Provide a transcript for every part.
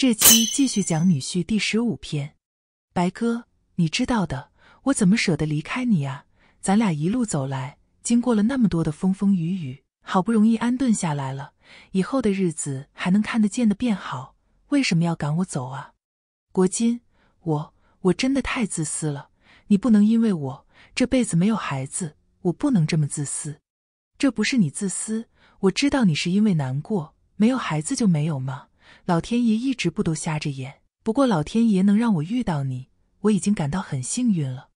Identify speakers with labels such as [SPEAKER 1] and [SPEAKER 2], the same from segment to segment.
[SPEAKER 1] 这期继续讲女婿第十五篇，白哥，你知道的，我怎么舍得离开你啊？咱俩一路走来，经过了那么多的风风雨雨，好不容易安顿下来了，以后的日子还能看得见的变好，为什么要赶我走啊？国金，我我真的太自私了，你不能因为我这辈子没有孩子，我不能这么自私。这不是你自私，我知道你是因为难过，没有孩子就没有吗？老天爷一直不都瞎着眼？不过老天爷能让我遇到你，我已经感到很幸运了。”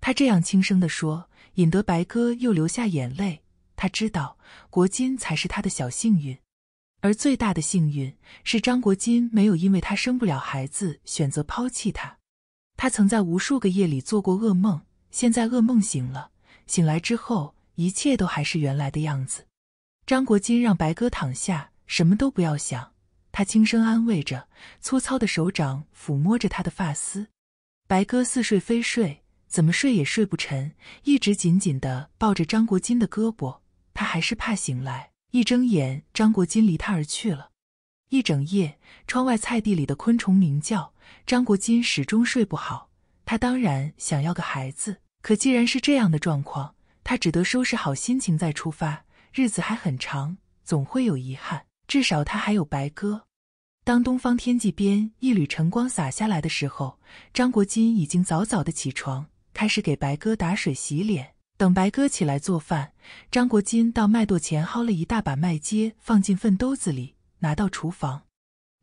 [SPEAKER 1] 他这样轻声地说，引得白鸽又流下眼泪。他知道，国金才是他的小幸运，而最大的幸运是张国金没有因为他生不了孩子选择抛弃他。他曾在无数个夜里做过噩梦，现在噩梦醒了，醒来之后一切都还是原来的样子。张国金让白鸽躺下，什么都不要想。他轻声安慰着，粗糙的手掌抚摸着他的发丝。白鸽似睡非睡，怎么睡也睡不沉，一直紧紧的抱着张国金的胳膊。他还是怕醒来，一睁眼，张国金离他而去了。一整夜，窗外菜地里的昆虫鸣叫，张国金始终睡不好。他当然想要个孩子，可既然是这样的状况，他只得收拾好心情再出发。日子还很长，总会有遗憾。至少他还有白鸽。当东方天际边一缕晨光洒下来的时候，张国金已经早早的起床，开始给白鸽打水洗脸。等白鸽起来做饭，张国金到麦垛前薅了一大把麦秸，放进粪兜子里，拿到厨房，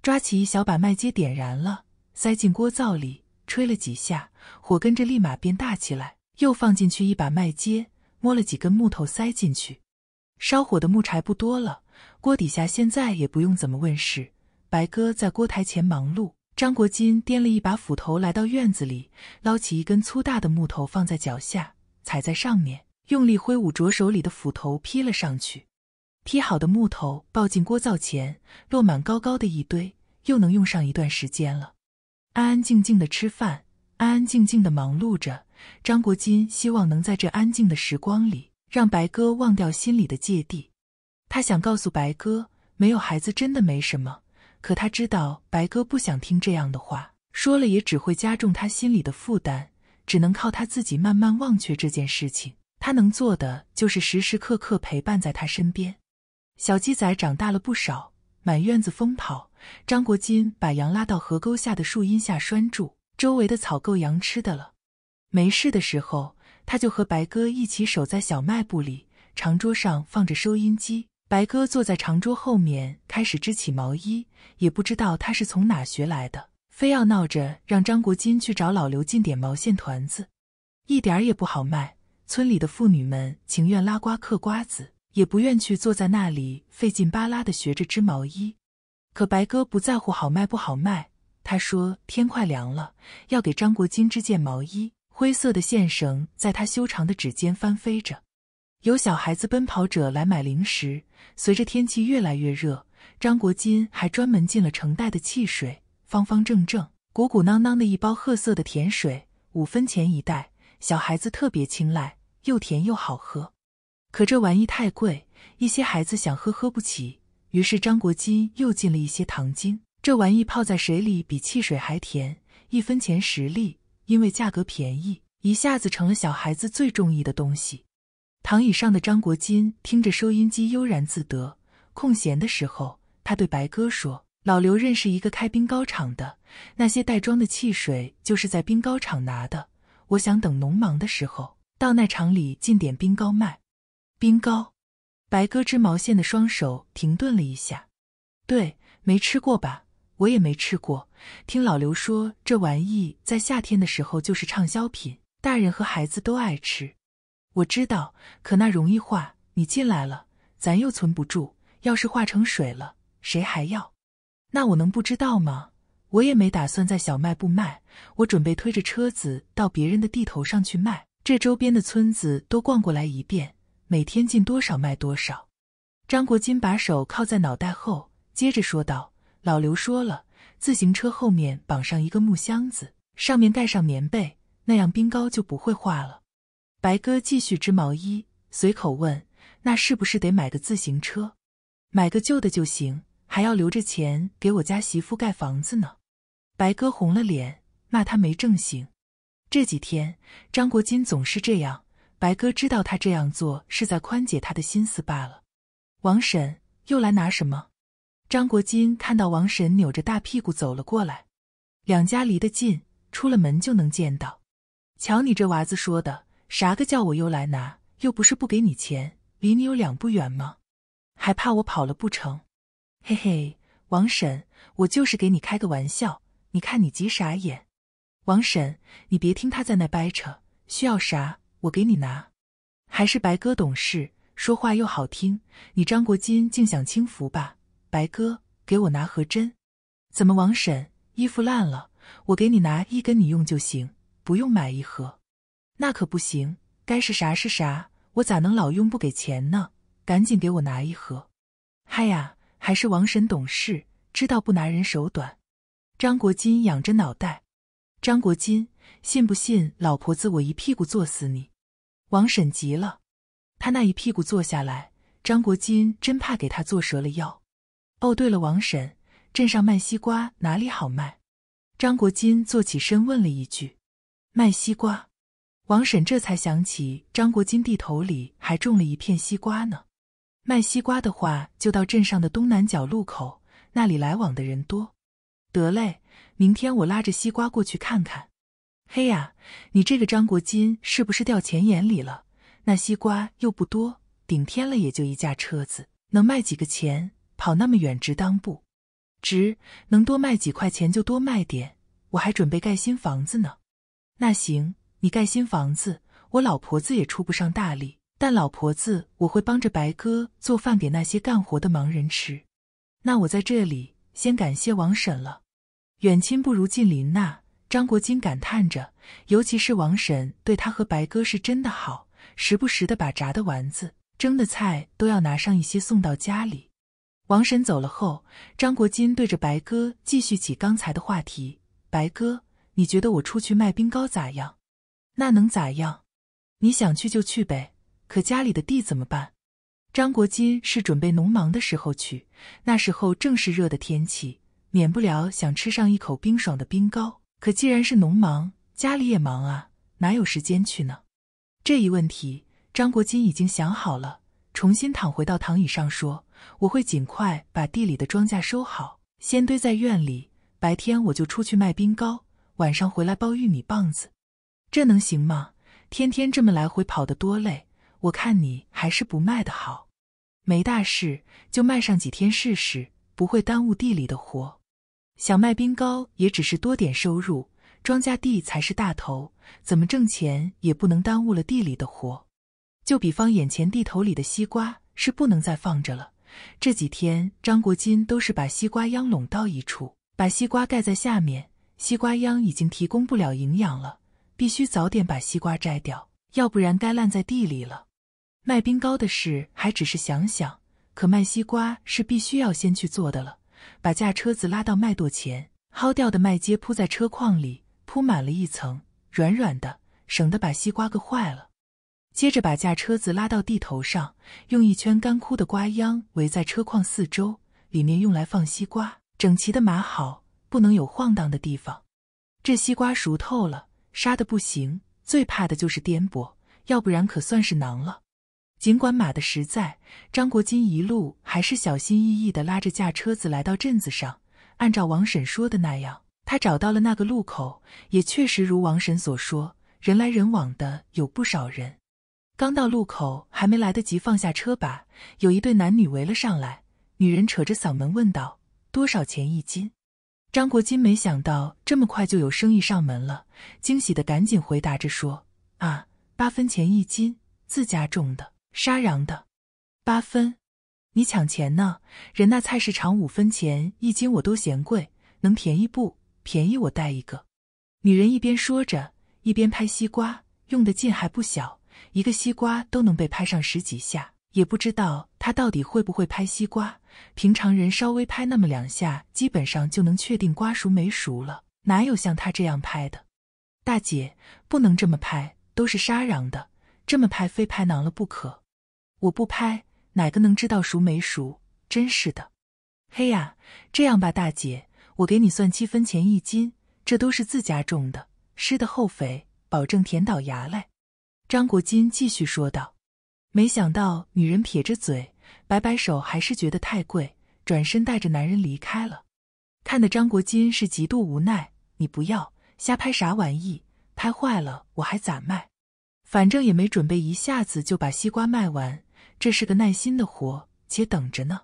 [SPEAKER 1] 抓起一小把麦秸点燃了，塞进锅灶里，吹了几下，火跟着立马变大起来。又放进去一把麦秸，摸了几根木头塞进去。烧火的木柴不多了，锅底下现在也不用怎么问事。白哥在锅台前忙碌，张国金掂了一把斧头来到院子里，捞起一根粗大的木头放在脚下，踩在上面，用力挥舞着手里的斧头劈了上去。劈好的木头抱进锅灶前，落满高高的一堆，又能用上一段时间了。安安静静的吃饭，安安静静的忙碌着。张国金希望能在这安静的时光里。让白鸽忘掉心里的芥蒂，他想告诉白鸽，没有孩子真的没什么。可他知道白鸽不想听这样的话，说了也只会加重他心里的负担，只能靠他自己慢慢忘却这件事情。他能做的就是时时刻刻陪伴在他身边。小鸡仔长大了不少，满院子疯跑。张国金把羊拉到河沟下的树荫下拴住，周围的草够羊吃的了。没事的时候。他就和白哥一起守在小卖部里，长桌上放着收音机，白哥坐在长桌后面开始织起毛衣，也不知道他是从哪学来的，非要闹着让张国金去找老刘进点毛线团子，一点也不好卖。村里的妇女们情愿拉瓜嗑瓜子，也不愿去坐在那里费劲巴拉的学着织毛衣。可白哥不在乎好卖不好卖，他说天快凉了，要给张国金织件毛衣。灰色的线绳在他修长的指尖翻飞着，有小孩子奔跑着来买零食。随着天气越来越热，张国金还专门进了成袋的汽水，方方正正、鼓鼓囊囊的一包褐色的甜水，五分钱一袋，小孩子特别青睐，又甜又好喝。可这玩意太贵，一些孩子想喝喝不起，于是张国金又进了一些糖精，这玩意泡在水里比汽水还甜，一分钱十粒。因为价格便宜，一下子成了小孩子最中意的东西。躺椅上的张国金听着收音机悠然自得。空闲的时候，他对白鸽说：“老刘认识一个开冰糕厂的，那些袋装的汽水就是在冰糕厂拿的。我想等农忙的时候到那厂里进点冰糕卖。”冰糕。白鸽织毛线的双手停顿了一下：“对，没吃过吧？”我也没吃过，听老刘说这玩意在夏天的时候就是畅销品，大人和孩子都爱吃。我知道，可那容易化，你进来了，咱又存不住，要是化成水了，谁还要？那我能不知道吗？我也没打算在小卖部卖，我准备推着车子到别人的地头上去卖，这周边的村子都逛过来一遍，每天进多少卖多少。张国金把手靠在脑袋后，接着说道。老刘说了，自行车后面绑上一个木箱子，上面盖上棉被，那样冰糕就不会化了。白哥继续织毛衣，随口问：“那是不是得买个自行车？买个旧的就行，还要留着钱给我家媳妇盖房子呢。”白哥红了脸，骂他没正形。这几天张国金总是这样，白哥知道他这样做是在宽解他的心思罢了。王婶又来拿什么？张国金看到王婶扭着大屁股走了过来，两家离得近，出了门就能见到。瞧你这娃子说的，啥个叫我又来拿？又不是不给你钱，离你有两步远吗？还怕我跑了不成？嘿嘿，王婶，我就是给你开个玩笑，你看你急啥眼？王婶，你别听他在那掰扯，需要啥我给你拿。还是白哥懂事，说话又好听。你张国金竟享清福吧。白哥，给我拿盒针。怎么，王婶衣服烂了？我给你拿一根，你用就行，不用买一盒。那可不行，该是啥是啥，我咋能老用不给钱呢？赶紧给我拿一盒。嗨呀，还是王婶懂事，知道不拿人手短。张国金仰着脑袋。张国金，信不信老婆子我一屁股坐死你？王婶急了，他那一屁股坐下来，张国金真怕给他坐折了腰。哦，对了，王婶，镇上卖西瓜哪里好卖？张国金坐起身问了一句。卖西瓜，王婶这才想起张国金地头里还种了一片西瓜呢。卖西瓜的话，就到镇上的东南角路口，那里来往的人多。得嘞，明天我拉着西瓜过去看看。嘿呀，你这个张国金是不是掉钱眼里了？那西瓜又不多，顶天了也就一架车子，能卖几个钱？跑那么远值当不？值能多卖几块钱就多卖点。我还准备盖新房子呢。那行，你盖新房子，我老婆子也出不上大力，但老婆子我会帮着白哥做饭，给那些干活的盲人吃。那我在这里先感谢王婶了。远亲不如近邻呐。张国金感叹着，尤其是王婶对他和白哥是真的好，时不时的把炸的丸子、蒸的菜都要拿上一些送到家里。王婶走了后，张国金对着白鸽继续起刚才的话题：“白鸽，你觉得我出去卖冰糕咋样？那能咋样？你想去就去呗。可家里的地怎么办？”张国金是准备农忙的时候去，那时候正是热的天气，免不了想吃上一口冰爽的冰糕。可既然是农忙，家里也忙啊，哪有时间去呢？这一问题，张国金已经想好了。重新躺回到躺椅上，说：“我会尽快把地里的庄稼收好，先堆在院里。白天我就出去卖冰糕，晚上回来包玉米棒子。这能行吗？天天这么来回跑得多累。我看你还是不卖的好。没大事，就卖上几天试试，不会耽误地里的活。想卖冰糕也只是多点收入，庄稼地才是大头。怎么挣钱也不能耽误了地里的活。”就比方眼前地头里的西瓜是不能再放着了。这几天张国金都是把西瓜秧拢到一处，把西瓜盖在下面。西瓜秧已经提供不了营养了，必须早点把西瓜摘掉，要不然该烂在地里了。卖冰糕的事还只是想想，可卖西瓜是必须要先去做的了。把架车子拉到麦垛前，薅掉的麦秸铺在车筐里，铺满了一层，软软的，省得把西瓜硌坏了。接着把架车子拉到地头上，用一圈干枯的瓜秧围在车框四周，里面用来放西瓜，整齐的码好，不能有晃荡的地方。这西瓜熟透了，沙的不行，最怕的就是颠簸，要不然可算是囊了。尽管码的实在，张国金一路还是小心翼翼地拉着架车子来到镇子上，按照王婶说的那样，他找到了那个路口，也确实如王婶所说，人来人往的，有不少人。刚到路口，还没来得及放下车把，有一对男女围了上来。女人扯着嗓门问道：“多少钱一斤？”张国金没想到这么快就有生意上门了，惊喜的赶紧回答着说：“啊，八分钱一斤，自家种的沙瓤的，八分。你抢钱呢？人那菜市场五分钱一斤我都嫌贵，能便宜不？便宜我带一个。”女人一边说着，一边拍西瓜，用的劲还不小。一个西瓜都能被拍上十几下，也不知道他到底会不会拍西瓜。平常人稍微拍那么两下，基本上就能确定瓜熟没熟了。哪有像他这样拍的？大姐，不能这么拍，都是沙瓤的，这么拍非拍囊了不可。我不拍，哪个能知道熟没熟？真是的。嘿呀，这样吧，大姐，我给你算七分钱一斤，这都是自家种的，施的厚肥，保证甜到牙嘞。张国金继续说道：“没想到女人撇着嘴，摆摆手，还是觉得太贵，转身带着男人离开了。看得张国金是极度无奈：‘你不要瞎拍啥玩意，拍坏了我还咋卖？反正也没准备一下子就把西瓜卖完，这是个耐心的活，且等着呢。’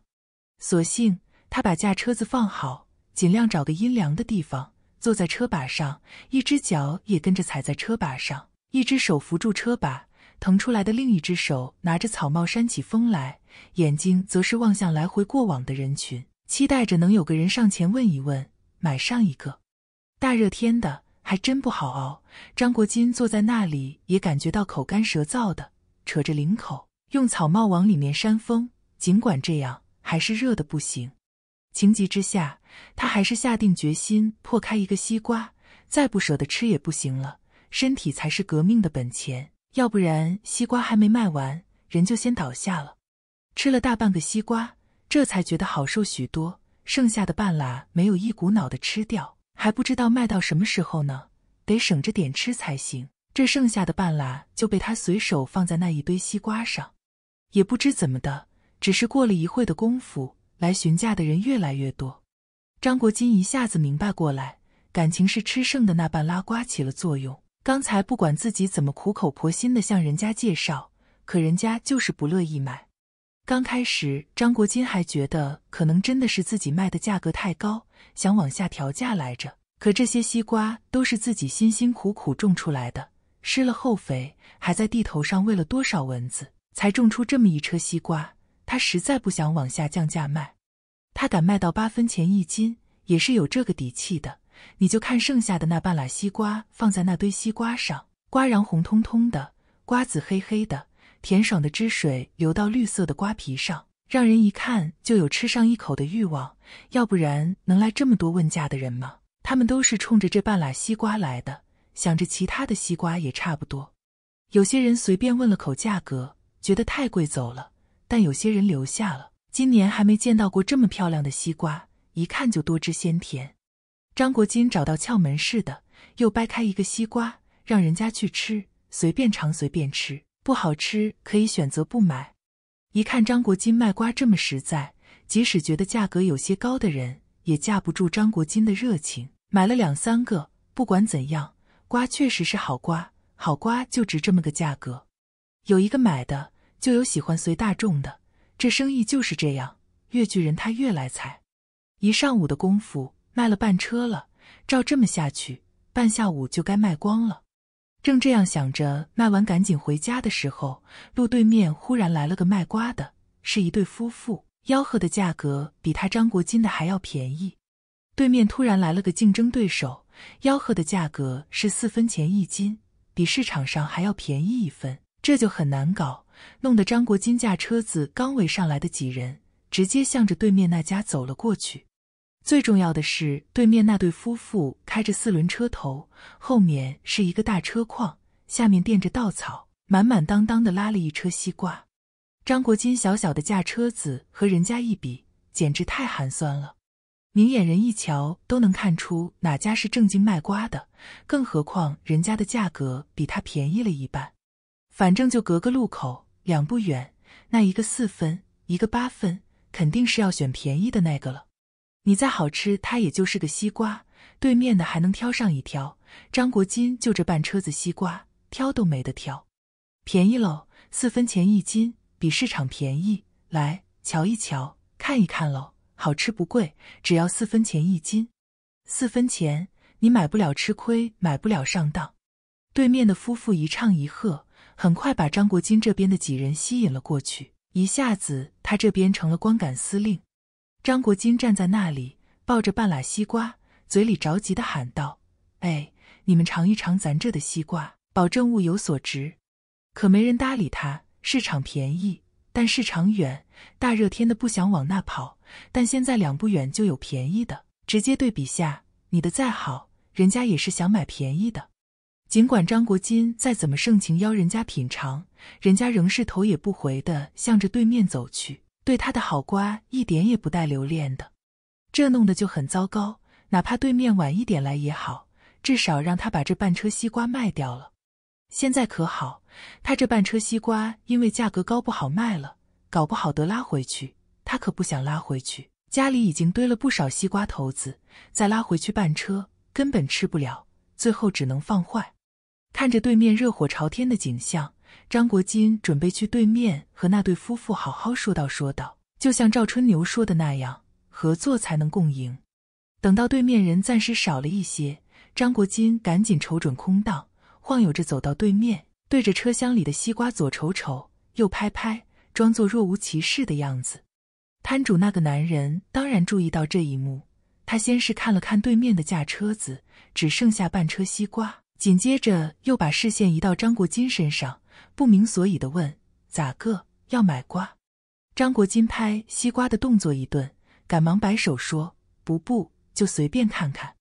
[SPEAKER 1] 索性他把驾车子放好，尽量找个阴凉的地方，坐在车把上，一只脚也跟着踩在车把上。”一只手扶住车把，腾出来的另一只手拿着草帽扇起风来，眼睛则是望向来回过往的人群，期待着能有个人上前问一问，买上一个。大热天的，还真不好熬。张国金坐在那里也感觉到口干舌燥的，扯着领口，用草帽往里面扇风。尽管这样，还是热的不行。情急之下，他还是下定决心破开一个西瓜，再不舍得吃也不行了。身体才是革命的本钱，要不然西瓜还没卖完，人就先倒下了。吃了大半个西瓜，这才觉得好受许多。剩下的半拉没有一股脑的吃掉，还不知道卖到什么时候呢，得省着点吃才行。这剩下的半拉就被他随手放在那一堆西瓜上。也不知怎么的，只是过了一会的功夫，来询价的人越来越多。张国金一下子明白过来，感情是吃剩的那半拉瓜起了作用。刚才不管自己怎么苦口婆心的向人家介绍，可人家就是不乐意买。刚开始，张国金还觉得可能真的是自己卖的价格太高，想往下调价来着。可这些西瓜都是自己辛辛苦苦种出来的，施了厚肥，还在地头上喂了多少蚊子，才种出这么一车西瓜。他实在不想往下降价卖，他敢卖到八分钱一斤，也是有这个底气的。你就看剩下的那半拉西瓜放在那堆西瓜上，瓜瓤红彤彤的，瓜子黑黑的，甜爽的汁水流到绿色的瓜皮上，让人一看就有吃上一口的欲望。要不然能来这么多问价的人吗？他们都是冲着这半拉西瓜来的，想着其他的西瓜也差不多。有些人随便问了口价格，觉得太贵走了，但有些人留下了。今年还没见到过这么漂亮的西瓜，一看就多汁鲜甜。张国金找到窍门似的，又掰开一个西瓜，让人家去吃，随便尝，随便吃，不好吃可以选择不买。一看张国金卖瓜这么实在，即使觉得价格有些高的人，也架不住张国金的热情，买了两三个。不管怎样，瓜确实是好瓜，好瓜就值这么个价格。有一个买的，就有喜欢随大众的，这生意就是这样，越拒人，他越来财。一上午的功夫。卖了半车了，照这么下去，半下午就该卖光了。正这样想着，卖完赶紧回家的时候，路对面忽然来了个卖瓜的，是一对夫妇，吆喝的价格比他张国金的还要便宜。对面突然来了个竞争对手，吆喝的价格是四分钱一斤，比市场上还要便宜一分，这就很难搞。弄得张国金驾车子刚围上来的几人，直接向着对面那家走了过去。最重要的是，对面那对夫妇开着四轮车，头后面是一个大车筐，下面垫着稻草，满满当当的拉了一车西瓜。张国金小小的驾车子和人家一比，简直太寒酸了。明眼人一瞧都能看出哪家是正经卖瓜的，更何况人家的价格比他便宜了一半。反正就隔个路口，两不远，那一个四分，一个八分，肯定是要选便宜的那个了。你再好吃，它也就是个西瓜。对面的还能挑上一挑，张国金就这半车子西瓜，挑都没得挑。便宜喽，四分钱一斤，比市场便宜。来，瞧一瞧，看一看喽，好吃不贵，只要四分钱一斤。四分钱，你买不了吃亏，买不了上当。对面的夫妇一唱一和，很快把张国金这边的几人吸引了过去，一下子他这边成了光杆司令。张国金站在那里，抱着半拉西瓜，嘴里着急的喊道：“哎，你们尝一尝咱这的西瓜，保证物有所值。”可没人搭理他。市场便宜，但市场远，大热天的不想往那跑。但现在两不远就有便宜的，直接对比下，你的再好，人家也是想买便宜的。尽管张国金再怎么盛情邀人家品尝，人家仍是头也不回的向着对面走去。对他的好瓜一点也不带留恋的，这弄得就很糟糕。哪怕对面晚一点来也好，至少让他把这半车西瓜卖掉了。现在可好，他这半车西瓜因为价格高不好卖了，搞不好得拉回去。他可不想拉回去，家里已经堆了不少西瓜头子，再拉回去半车根本吃不了，最后只能放坏。看着对面热火朝天的景象。张国金准备去对面和那对夫妇好好说道说道，就像赵春牛说的那样，合作才能共赢。等到对面人暂时少了一些，张国金赶紧瞅准空档，晃悠着走到对面，对着车厢里的西瓜左瞅瞅，右拍拍，装作若无其事的样子。摊主那个男人当然注意到这一幕，他先是看了看对面的架车子，只剩下半车西瓜，紧接着又把视线移到张国金身上。不明所以的问：“咋个要买瓜？”张国金拍西瓜的动作一顿，赶忙摆手说：“不不，就随便看看。”“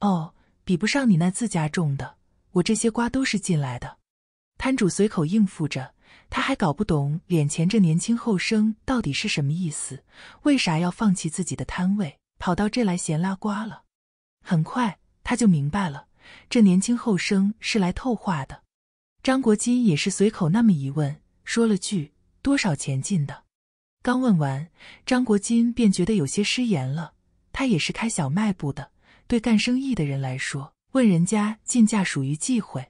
[SPEAKER 1] 哦，比不上你那自家种的，我这些瓜都是进来的。”摊主随口应付着，他还搞不懂眼前这年轻后生到底是什么意思，为啥要放弃自己的摊位，跑到这来闲拉瓜了？很快他就明白了，这年轻后生是来透画的。张国金也是随口那么一问，说了句“多少钱进的”。刚问完，张国金便觉得有些失言了。他也是开小卖部的，对干生意的人来说，问人家进价属于忌讳。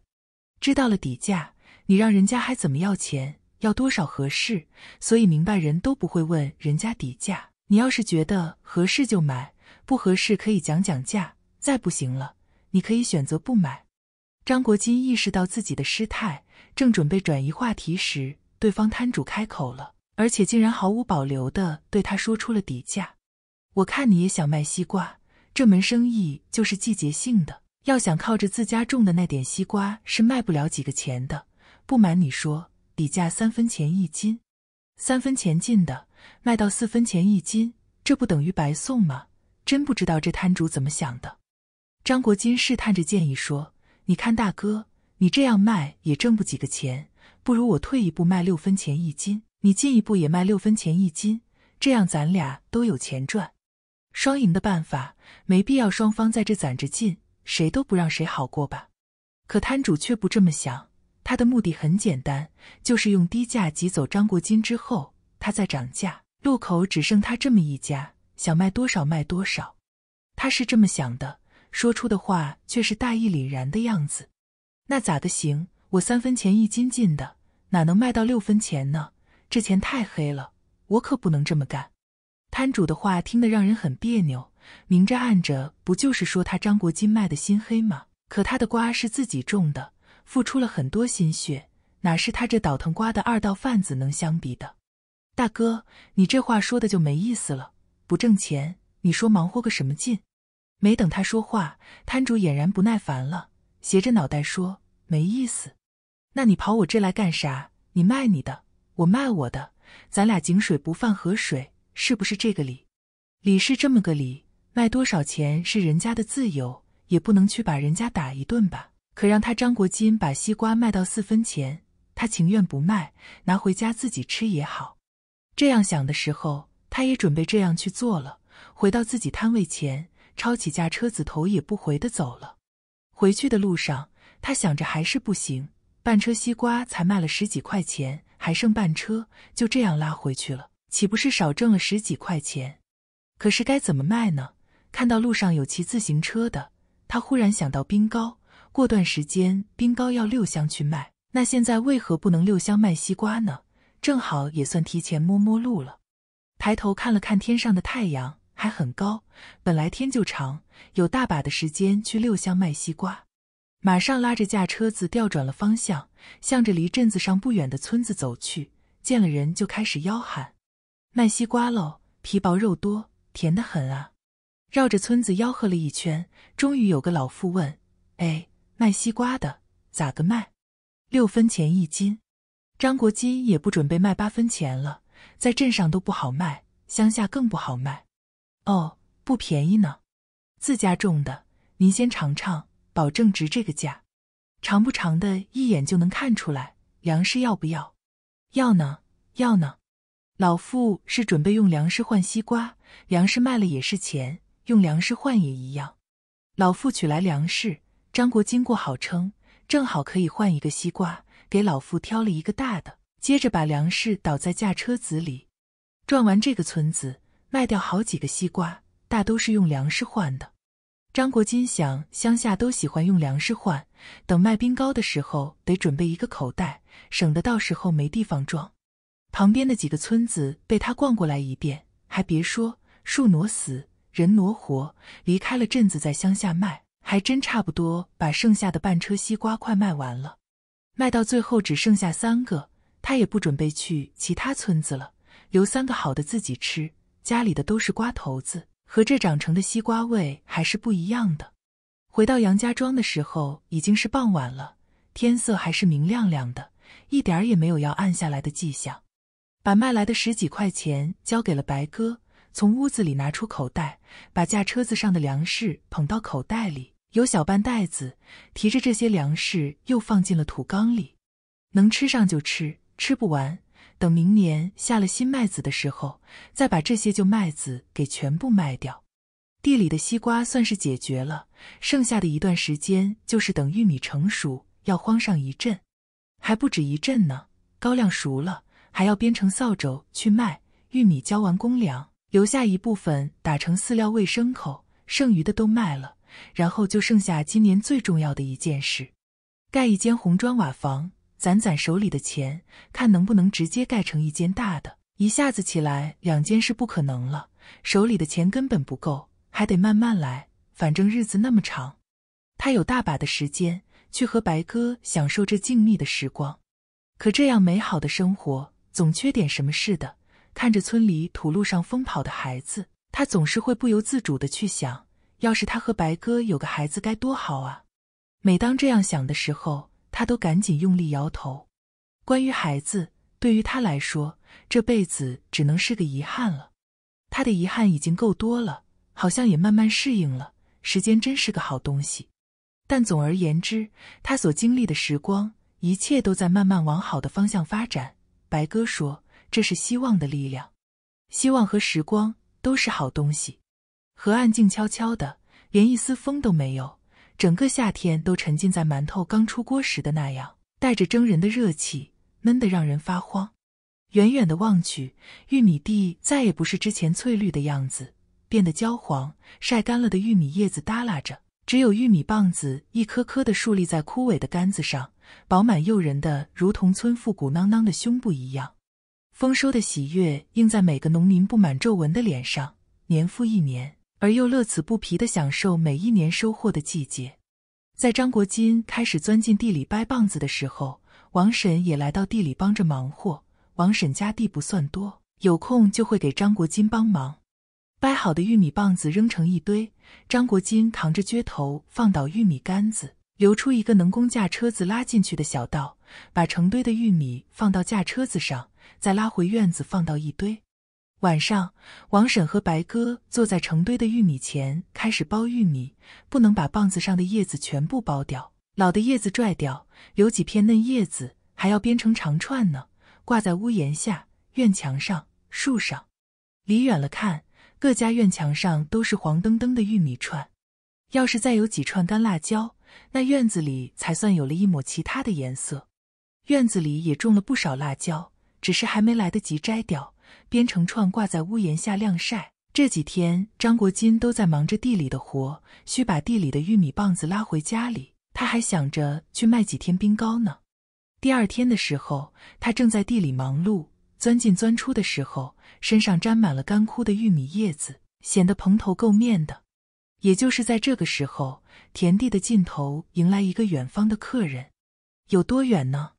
[SPEAKER 1] 知道了底价，你让人家还怎么要钱？要多少合适？所以明白人都不会问人家底价。你要是觉得合适就买，不合适可以讲讲价，再不行了，你可以选择不买。张国金意识到自己的失态，正准备转移话题时，对方摊主开口了，而且竟然毫无保留的对他说出了底价。我看你也想卖西瓜，这门生意就是季节性的，要想靠着自家种的那点西瓜是卖不了几个钱的。不瞒你说，底价三分钱一斤，三分钱进的，卖到四分钱一斤，这不等于白送吗？真不知道这摊主怎么想的。张国金试探着建议说。你看，大哥，你这样卖也挣不几个钱，不如我退一步卖六分钱一斤，你进一步也卖六分钱一斤，这样咱俩都有钱赚，双赢的办法，没必要双方在这攒着劲，谁都不让谁好过吧？可摊主却不这么想，他的目的很简单，就是用低价挤走张国金之后，他再涨价。路口只剩他这么一家，想卖多少卖多少，他是这么想的。说出的话却是大义凛然的样子，那咋的行？我三分钱一斤进的，哪能卖到六分钱呢？这钱太黑了，我可不能这么干。摊主的话听得让人很别扭，明着暗着不就是说他张国金卖的心黑吗？可他的瓜是自己种的，付出了很多心血，哪是他这倒腾瓜的二道贩子能相比的？大哥，你这话说的就没意思了，不挣钱，你说忙活个什么劲？没等他说话，摊主俨然不耐烦了，斜着脑袋说：“没意思，那你跑我这来干啥？你卖你的，我卖我的，咱俩井水不犯河水，是不是这个理？理是这么个理，卖多少钱是人家的自由，也不能去把人家打一顿吧？可让他张国金把西瓜卖到四分钱，他情愿不卖，拿回家自己吃也好。这样想的时候，他也准备这样去做了。回到自己摊位前。”抄起架车子，头也不回的走了。回去的路上，他想着还是不行，半车西瓜才卖了十几块钱，还剩半车，就这样拉回去了，岂不是少挣了十几块钱？可是该怎么卖呢？看到路上有骑自行车的，他忽然想到冰糕。过段时间冰糕要六箱去卖，那现在为何不能六箱卖西瓜呢？正好也算提前摸摸路了。抬头看了看天上的太阳。还很高，本来天就长，有大把的时间去六乡卖西瓜。马上拉着架车子调转了方向，向着离镇子上不远的村子走去。见了人就开始吆喊：“卖西瓜喽，皮薄肉多，甜得很啊！”绕着村子吆喝了一圈，终于有个老妇问：“哎，卖西瓜的，咋个卖？六分钱一斤？”张国金也不准备卖八分钱了，在镇上都不好卖，乡下更不好卖。哦，不便宜呢，自家种的，您先尝尝，保证值这个价。长不长的一眼就能看出来。粮食要不要？要呢，要呢。老妇是准备用粮食换西瓜，粮食卖了也是钱，用粮食换也一样。老妇取来粮食，张国经过好称，正好可以换一个西瓜，给老妇挑了一个大的，接着把粮食倒在驾车子里，转完这个村子。卖掉好几个西瓜，大都是用粮食换的。张国金想，乡下都喜欢用粮食换。等卖冰糕的时候，得准备一个口袋，省得到时候没地方装。旁边的几个村子被他逛过来一遍，还别说，树挪死，人挪活。离开了镇子，在乡下卖，还真差不多。把剩下的半车西瓜快卖完了，卖到最后只剩下三个，他也不准备去其他村子了，留三个好的自己吃。家里的都是瓜头子，和这长成的西瓜味还是不一样的。回到杨家庄的时候已经是傍晚了，天色还是明亮亮的，一点儿也没有要暗下来的迹象。把卖来的十几块钱交给了白哥，从屋子里拿出口袋，把架车子上的粮食捧到口袋里，有小半袋子。提着这些粮食又放进了土缸里，能吃上就吃，吃不完。等明年下了新麦子的时候，再把这些旧麦子给全部卖掉。地里的西瓜算是解决了，剩下的一段时间就是等玉米成熟，要荒上一阵，还不止一阵呢。高粱熟了，还要编成扫帚去卖。玉米交完公粮，留下一部分打成饲料喂牲口，剩余的都卖了。然后就剩下今年最重要的一件事：盖一间红砖瓦房。攒攒手里的钱，看能不能直接盖成一间大的。一下子起来两间是不可能了，手里的钱根本不够，还得慢慢来。反正日子那么长，他有大把的时间去和白鸽享受这静谧的时光。可这样美好的生活总缺点什么似的。看着村里土路上疯跑的孩子，他总是会不由自主的去想：要是他和白鸽有个孩子该多好啊！每当这样想的时候，他都赶紧用力摇头。关于孩子，对于他来说，这辈子只能是个遗憾了。他的遗憾已经够多了，好像也慢慢适应了。时间真是个好东西。但总而言之，他所经历的时光，一切都在慢慢往好的方向发展。白鸽说：“这是希望的力量。希望和时光都是好东西。”河岸静悄悄的，连一丝风都没有。整个夏天都沉浸在馒头刚出锅时的那样，带着蒸人的热气，闷得让人发慌。远远的望去，玉米地再也不是之前翠绿的样子，变得焦黄。晒干了的玉米叶子耷拉着，只有玉米棒子一颗颗的竖立在枯萎的杆子上，饱满诱人的，如同村妇鼓囊囊的胸部一样。丰收的喜悦映在每个农民布满皱纹的脸上，年复一年。而又乐此不疲地享受每一年收获的季节，在张国金开始钻进地里掰棒子的时候，王婶也来到地里帮着忙活。王婶家地不算多，有空就会给张国金帮忙。掰好的玉米棒子扔成一堆，张国金扛着撅头放倒玉米杆子，留出一个能供架车子拉进去的小道，把成堆的玉米放到架车子上，再拉回院子放到一堆。晚上，王婶和白哥坐在成堆的玉米前，开始剥玉米。不能把棒子上的叶子全部剥掉，老的叶子拽掉，留几片嫩叶子，还要编成长串呢，挂在屋檐下、院墙上、树上。离远了看，各家院墙上都是黄澄澄的玉米串。要是再有几串干辣椒，那院子里才算有了一抹其他的颜色。院子里也种了不少辣椒，只是还没来得及摘掉。编成串挂在屋檐下晾晒。这几天，张国金都在忙着地里的活，需把地里的玉米棒子拉回家里。他还想着去卖几天冰糕呢。第二天的时候，他正在地里忙碌，钻进钻出的时候，身上沾满了干枯的玉米叶子，显得蓬头垢面的。也就是在这个时候，田地的尽头迎来一个远方的客人，有多远呢？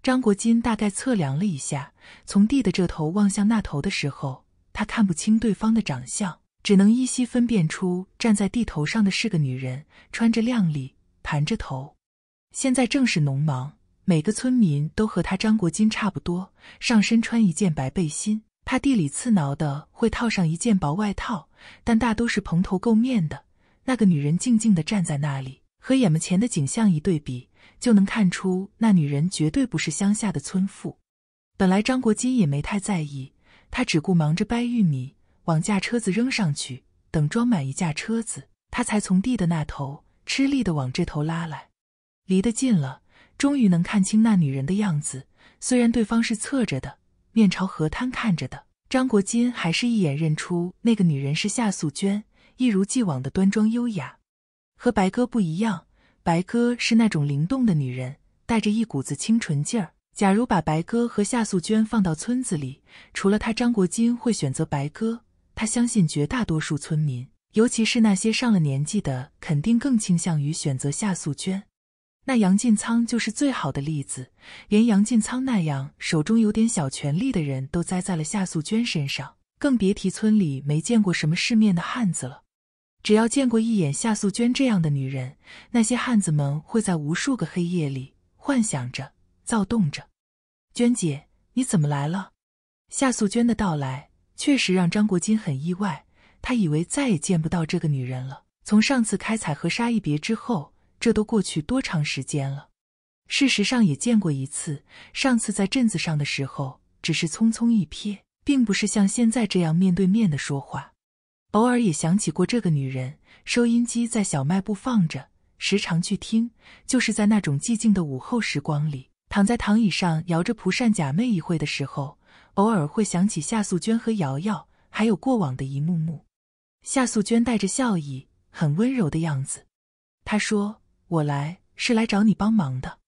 [SPEAKER 1] 张国金大概测量了一下，从地的这头望向那头的时候，他看不清对方的长相，只能依稀分辨出站在地头上的是个女人，穿着靓丽，盘着头。现在正是农忙，每个村民都和他张国金差不多，上身穿一件白背心，怕地里刺挠的会套上一件薄外套，但大都是蓬头垢面的。那个女人静静的站在那里，和眼门前的景象一对比。就能看出那女人绝对不是乡下的村妇。本来张国金也没太在意，他只顾忙着掰玉米，往架车子扔上去。等装满一架车子，他才从地的那头吃力地往这头拉来。离得近了，终于能看清那女人的样子。虽然对方是侧着的，面朝河滩看着的，张国金还是一眼认出那个女人是夏素娟，一如既往的端庄优雅，和白鸽不一样。白鸽是那种灵动的女人，带着一股子清纯劲儿。假如把白鸽和夏素娟放到村子里，除了她，张国金会选择白鸽，他相信绝大多数村民，尤其是那些上了年纪的，肯定更倾向于选择夏素娟。那杨进仓就是最好的例子，连杨进仓那样手中有点小权力的人都栽在了夏素娟身上，更别提村里没见过什么世面的汉子了。只要见过一眼夏素娟这样的女人，那些汉子们会在无数个黑夜里幻想着、躁动着。娟姐，你怎么来了？夏素娟的到来确实让张国金很意外，他以为再也见不到这个女人了。从上次开采河沙一别之后，这都过去多长时间了？事实上也见过一次，上次在镇子上的时候只是匆匆一瞥，并不是像现在这样面对面的说话。偶尔也想起过这个女人，收音机在小卖部放着，时常去听。就是在那种寂静的午后时光里，躺在躺椅上摇着蒲扇假寐一会的时候，偶尔会想起夏素娟和瑶瑶，还有过往的一幕幕。夏素娟带着笑意，很温柔的样子。她说：“我来是来找你帮忙的。”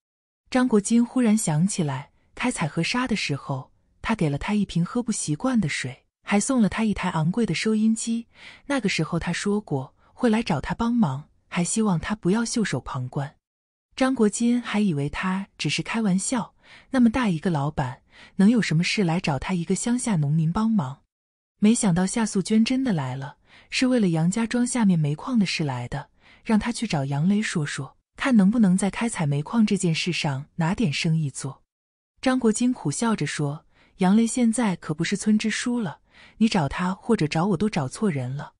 [SPEAKER 1] 张国金忽然想起来，开采河沙的时候，他给了他一瓶喝不习惯的水。还送了他一台昂贵的收音机。那个时候，他说过会来找他帮忙，还希望他不要袖手旁观。张国金还以为他只是开玩笑，那么大一个老板，能有什么事来找他一个乡下农民帮忙？没想到夏素娟真的来了，是为了杨家庄下面煤矿的事来的，让他去找杨雷说说，看能不能在开采煤矿这件事上拿点生意做。张国金苦笑着说：“杨雷现在可不是村支书了。”你找他或者找我都找错人了。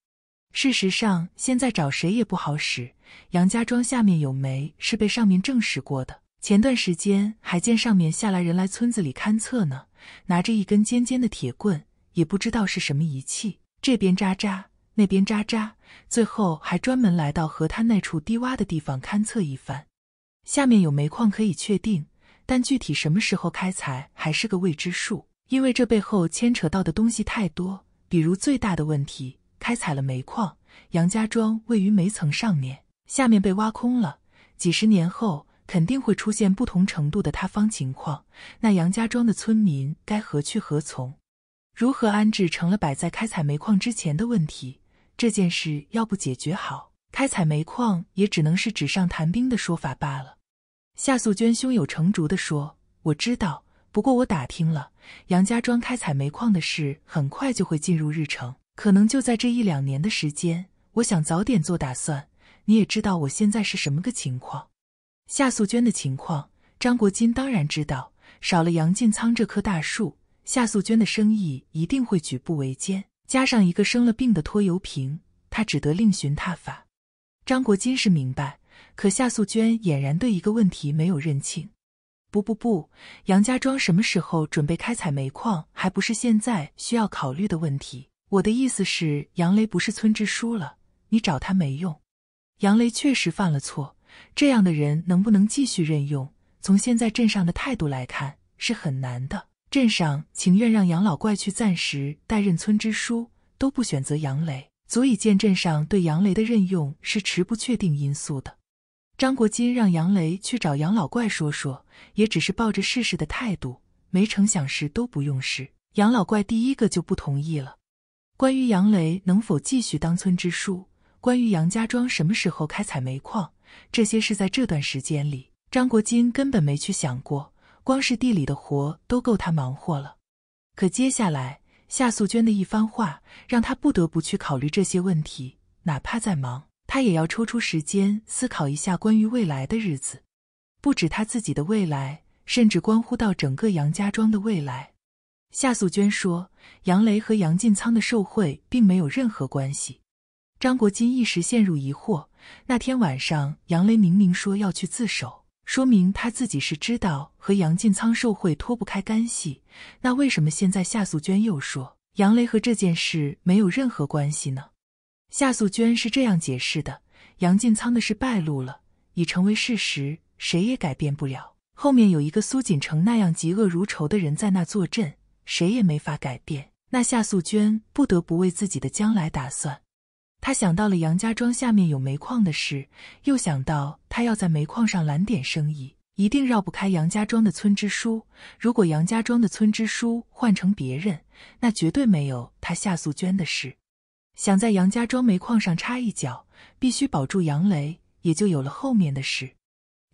[SPEAKER 1] 事实上，现在找谁也不好使。杨家庄下面有煤，是被上面证实过的。前段时间还见上面下来人来村子里勘测呢，拿着一根尖尖的铁棍，也不知道是什么仪器。这边扎扎，那边扎扎，最后还专门来到河滩那处低洼的地方勘测一番。下面有煤矿可以确定，但具体什么时候开采还是个未知数。因为这背后牵扯到的东西太多，比如最大的问题，开采了煤矿，杨家庄位于煤层上面，下面被挖空了，几十年后肯定会出现不同程度的塌方情况，那杨家庄的村民该何去何从？如何安置成了摆在开采煤矿之前的问题。这件事要不解决好，开采煤矿也只能是纸上谈兵的说法罢了。夏素娟胸有成竹地说：“我知道。”不过我打听了，杨家庄开采煤矿的事很快就会进入日程，可能就在这一两年的时间。我想早点做打算。你也知道我现在是什么个情况，夏素娟的情况，张国金当然知道。少了杨进仓这棵大树，夏素娟的生意一定会举步维艰。加上一个生了病的拖油瓶，他只得另寻他法。张国金是明白，可夏素娟俨然对一个问题没有认清。不不不，杨家庄什么时候准备开采煤矿，还不是现在需要考虑的问题。我的意思是，杨雷不是村支书了，你找他没用。杨雷确实犯了错，这样的人能不能继续任用，从现在镇上的态度来看是很难的。镇上情愿让杨老怪去暂时代任村支书，都不选择杨雷，足以见镇上对杨雷的任用是持不确定因素的。张国金让杨雷去找杨老怪说说，也只是抱着试试的态度，没成想试都不用试。杨老怪第一个就不同意了。关于杨雷能否继续当村支书，关于杨家庄什么时候开采煤矿，这些是在这段时间里张国金根本没去想过，光是地里的活都够他忙活了。可接下来夏素娟的一番话，让他不得不去考虑这些问题，哪怕再忙。他也要抽出时间思考一下关于未来的日子，不止他自己的未来，甚至关乎到整个杨家庄的未来。夏素娟说：“杨雷和杨进仓的受贿并没有任何关系。”张国金一时陷入疑惑。那天晚上，杨雷明明说要去自首，说明他自己是知道和杨进仓受贿脱不开干系。那为什么现在夏素娟又说杨雷和这件事没有任何关系呢？夏素娟是这样解释的：“杨进仓的事败露了，已成为事实，谁也改变不了。后面有一个苏锦城那样嫉恶如仇的人在那坐镇，谁也没法改变。那夏素娟不得不为自己的将来打算。她想到了杨家庄下面有煤矿的事，又想到她要在煤矿上揽点生意，一定绕不开杨家庄的村支书。如果杨家庄的村支书换成别人，那绝对没有她夏素娟的事。”想在杨家庄煤矿上插一脚，必须保住杨雷，也就有了后面的事。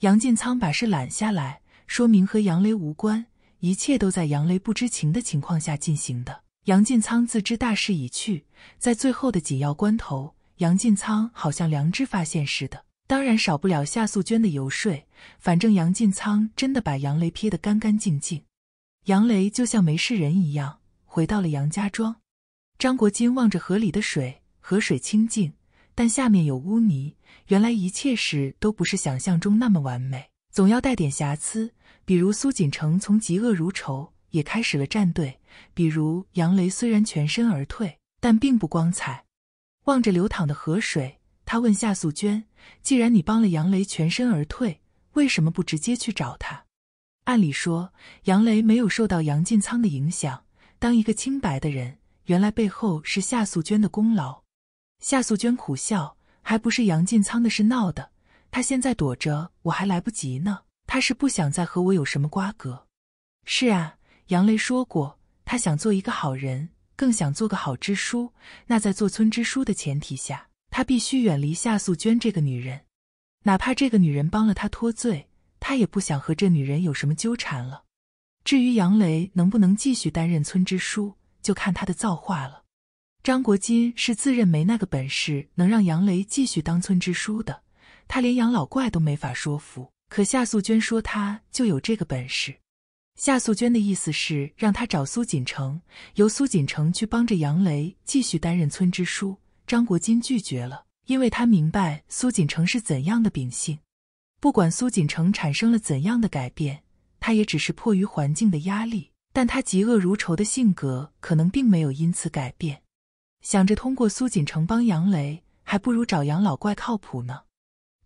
[SPEAKER 1] 杨进仓把事揽下来，说明和杨雷无关，一切都在杨雷不知情的情况下进行的。杨进仓自知大势已去，在最后的紧要关头，杨进仓好像良知发现似的，当然少不了夏素娟的游说。反正杨进仓真的把杨雷撇得干干净净，杨雷就像没事人一样回到了杨家庄。张国金望着河里的水，河水清净，但下面有污泥。原来一切事都不是想象中那么完美，总要带点瑕疵。比如苏锦城从嫉恶如仇也开始了站队；比如杨雷虽然全身而退，但并不光彩。望着流淌的河水，他问夏素娟：“既然你帮了杨雷全身而退，为什么不直接去找他？按理说，杨雷没有受到杨进仓的影响，当一个清白的人。”原来背后是夏素娟的功劳，夏素娟苦笑，还不是杨进仓的事闹的。他现在躲着我还来不及呢，他是不想再和我有什么瓜葛。是啊，杨雷说过，他想做一个好人，更想做个好支书。那在做村支书的前提下，他必须远离夏素娟这个女人，哪怕这个女人帮了他脱罪，他也不想和这女人有什么纠缠了。至于杨雷能不能继续担任村支书？就看他的造化了。张国金是自认没那个本事能让杨雷继续当村支书的，他连杨老怪都没法说服。可夏素娟说他就有这个本事。夏素娟的意思是让他找苏锦城，由苏锦城去帮着杨雷继续担任村支书。张国金拒绝了，因为他明白苏锦城是怎样的秉性。不管苏锦城产生了怎样的改变，他也只是迫于环境的压力。但他嫉恶如仇的性格可能并没有因此改变，想着通过苏锦城帮杨雷，还不如找杨老怪靠谱呢。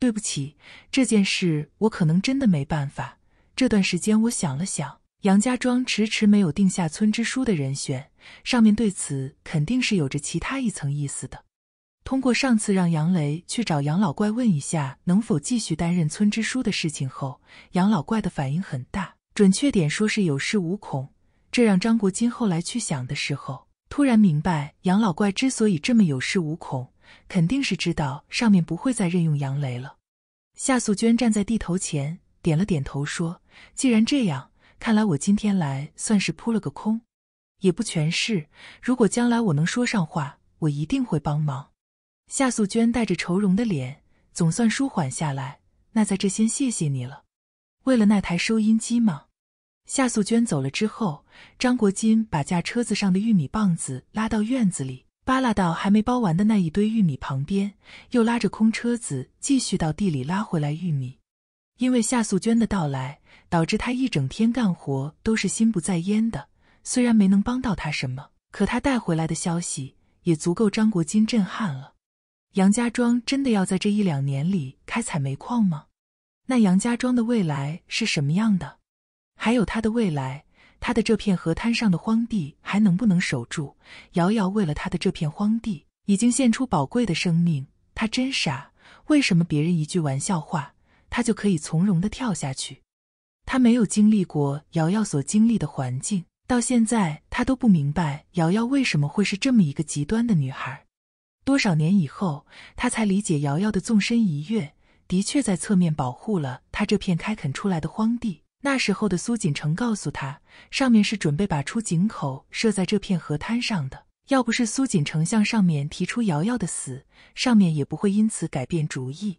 [SPEAKER 1] 对不起，这件事我可能真的没办法。这段时间我想了想，杨家庄迟迟没有定下村支书的人选，上面对此肯定是有着其他一层意思的。通过上次让杨雷去找杨老怪问一下能否继续担任村支书的事情后，杨老怪的反应很大，准确点说是有恃无恐。这让张国金后来去想的时候，突然明白，杨老怪之所以这么有恃无恐，肯定是知道上面不会再任用杨雷了。夏素娟站在地头前，点了点头说：“既然这样，看来我今天来算是扑了个空。也不全是，如果将来我能说上话，我一定会帮忙。”夏素娟带着愁容的脸总算舒缓下来。那在这先谢谢你了。为了那台收音机吗？夏素娟走了之后，张国金把架车子上的玉米棒子拉到院子里，扒拉到还没剥完的那一堆玉米旁边，又拉着空车子继续到地里拉回来玉米。因为夏素娟的到来，导致他一整天干活都是心不在焉的。虽然没能帮到他什么，可他带回来的消息也足够张国金震撼了。杨家庄真的要在这一两年里开采煤矿吗？那杨家庄的未来是什么样的？还有他的未来，他的这片河滩上的荒地还能不能守住？瑶瑶为了他的这片荒地，已经献出宝贵的生命。他真傻，为什么别人一句玩笑话，他就可以从容的跳下去？他没有经历过瑶瑶所经历的环境，到现在他都不明白瑶瑶为什么会是这么一个极端的女孩。多少年以后，他才理解瑶瑶的纵身一跃，的确在侧面保护了他这片开垦出来的荒地。那时候的苏锦成告诉他，上面是准备把出井口设在这片河滩上的。要不是苏锦成向上面提出瑶瑶的死，上面也不会因此改变主意。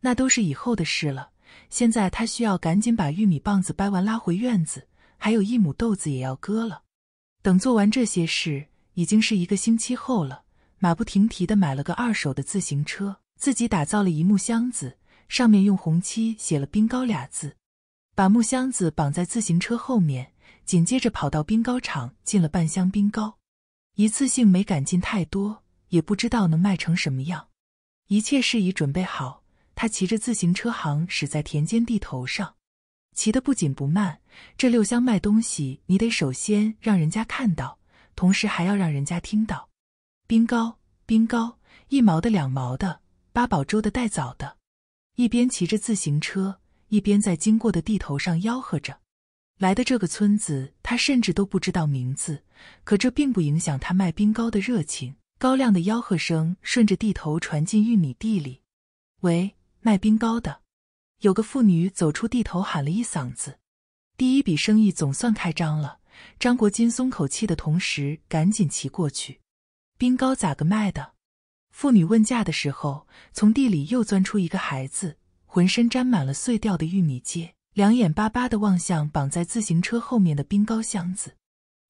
[SPEAKER 1] 那都是以后的事了。现在他需要赶紧把玉米棒子掰完拉回院子，还有一亩豆子也要割了。等做完这些事，已经是一个星期后了。马不停蹄的买了个二手的自行车，自己打造了一木箱子，上面用红漆写了“冰糕”俩字。把木箱子绑在自行车后面，紧接着跑到冰糕厂，进了半箱冰糕，一次性没敢进太多，也不知道能卖成什么样。一切事宜准备好，他骑着自行车行驶在田间地头上，骑得不紧不慢。这六箱卖东西，你得首先让人家看到，同时还要让人家听到。冰糕，冰糕，一毛的、两毛的、八宝粥的、带枣的，一边骑着自行车。一边在经过的地头上吆喝着，来的这个村子他甚至都不知道名字，可这并不影响他卖冰糕的热情。高亮的吆喝声顺着地头传进玉米地里，“喂，卖冰糕的！”有个妇女走出地头喊了一嗓子。第一笔生意总算开张了，张国金松口气的同时，赶紧骑过去。冰糕咋个卖的？妇女问价的时候，从地里又钻出一个孩子。浑身沾满了碎掉的玉米秸，两眼巴巴地望向绑在自行车后面的冰糕箱子。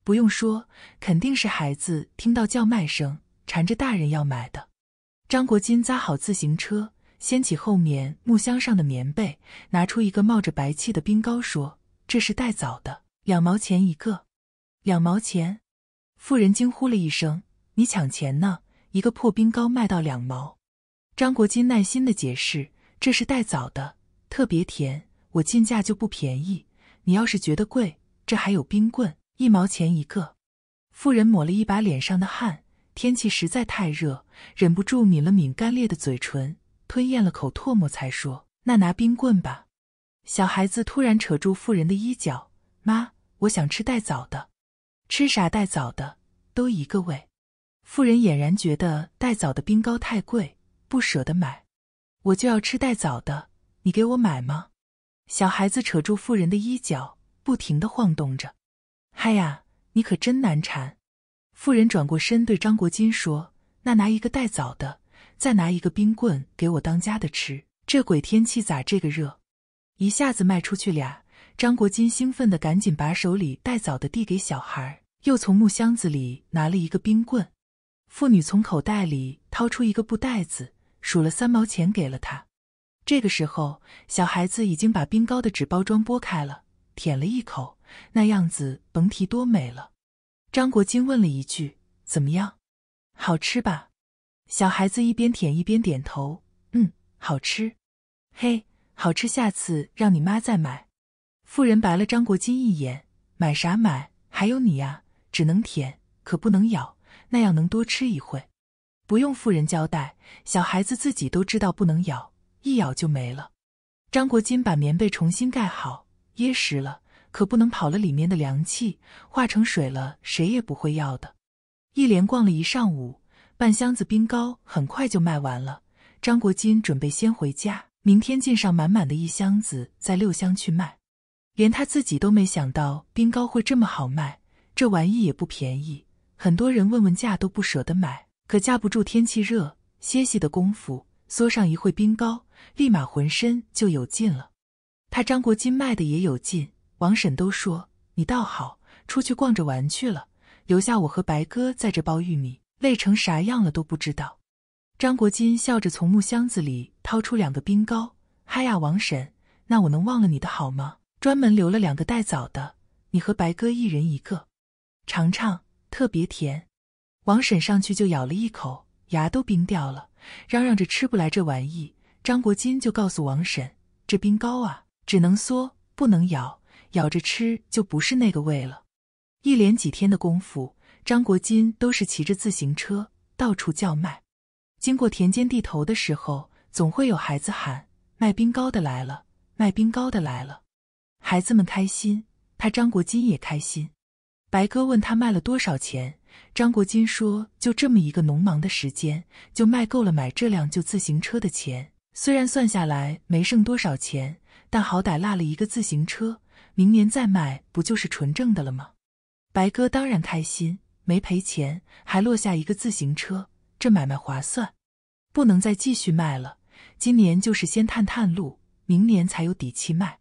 [SPEAKER 1] 不用说，肯定是孩子听到叫卖声，缠着大人要买的。张国金扎好自行车，掀起后面木箱上的棉被，拿出一个冒着白气的冰糕，说：“这是带枣的，两毛钱一个。”两毛钱！妇人惊呼了一声：“你抢钱呢？一个破冰糕卖到两毛！”张国金耐心的解释。这是带枣的，特别甜，我进价就不便宜。你要是觉得贵，这还有冰棍，一毛钱一个。妇人抹了一把脸上的汗，天气实在太热，忍不住抿了抿干裂的嘴唇，吞咽了口唾沫才说：“那拿冰棍吧。”小孩子突然扯住妇人的衣角：“妈，我想吃带枣的。”“吃啥带枣的，都一个味。”妇人俨然觉得带枣的冰糕太贵，不舍得买。我就要吃带枣的，你给我买吗？小孩子扯住妇人的衣角，不停的晃动着。嗨呀，你可真难缠！妇人转过身对张国金说：“那拿一个带枣的，再拿一个冰棍给我当家的吃。”这鬼天气咋这个热？一下子卖出去俩，张国金兴奋的赶紧把手里带枣的递给小孩，又从木箱子里拿了一个冰棍。妇女从口袋里掏出一个布袋子。数了三毛钱给了他。这个时候，小孩子已经把冰糕的纸包装剥开了，舔了一口，那样子甭提多美了。张国金问了一句：“怎么样？好吃吧？”小孩子一边舔一边点头：“嗯，好吃。嘿，好吃！下次让你妈再买。”妇人白了张国金一眼：“买啥买？还有你呀，只能舔，可不能咬，那样能多吃一会。”不用妇人交代，小孩子自己都知道不能咬，一咬就没了。张国金把棉被重新盖好，噎实了，可不能跑了里面的凉气，化成水了，谁也不会要的。一连逛了一上午，半箱子冰糕很快就卖完了。张国金准备先回家，明天进上满满的一箱子，在六乡去卖。连他自己都没想到冰糕会这么好卖，这玩意也不便宜，很多人问问价都不舍得买。可架不住天气热，歇息的功夫，嗦上一会冰糕，立马浑身就有劲了。他张国金卖的也有劲，王婶都说你倒好，出去逛着玩去了，留下我和白哥在这包玉米，累成啥样了都不知道。张国金笑着从木箱子里掏出两个冰糕，嗨呀，王婶，那我能忘了你的好吗？专门留了两个带枣的，你和白哥一人一个，尝尝，特别甜。王婶上去就咬了一口，牙都冰掉了，嚷嚷着吃不来这玩意。张国金就告诉王婶：“这冰糕啊，只能嗦不能咬，咬着吃就不是那个味了。”一连几天的功夫，张国金都是骑着自行车到处叫卖。经过田间地头的时候，总会有孩子喊：“卖冰糕的来了，卖冰糕的来了！”孩子们开心，他张国金也开心。白哥问他卖了多少钱。张国金说：“就这么一个农忙的时间，就卖够了买这辆旧自行车的钱。虽然算下来没剩多少钱，但好歹落了一个自行车，明年再卖不就是纯正的了吗？”白哥当然开心，没赔钱，还落下一个自行车，这买卖划算。不能再继续卖了，今年就是先探探路，明年才有底气卖。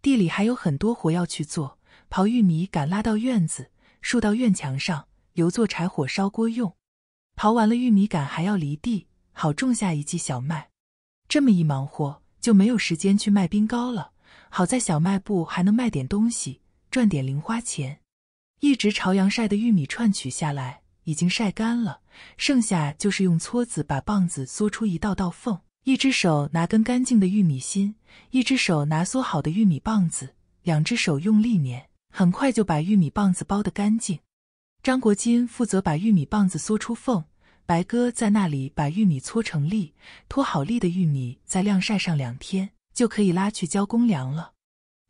[SPEAKER 1] 地里还有很多活要去做，刨玉米赶拉到院子，竖到院墙上。留做柴火烧锅用，刨完了玉米杆，还要犁地，好种下一季小麦。这么一忙活就没有时间去卖冰糕了。好在小卖部还能卖点东西，赚点零花钱。一直朝阳晒的玉米串取下来，已经晒干了。剩下就是用搓子把棒子搓出一道道缝，一只手拿根干净的玉米芯，一只手拿缩好的玉米棒子，两只手用力捻，很快就把玉米棒子剥得干净。张国金负责把玉米棒子缩出缝，白哥在那里把玉米搓成粒，拖好粒的玉米再晾晒上两天，就可以拉去交公粮了。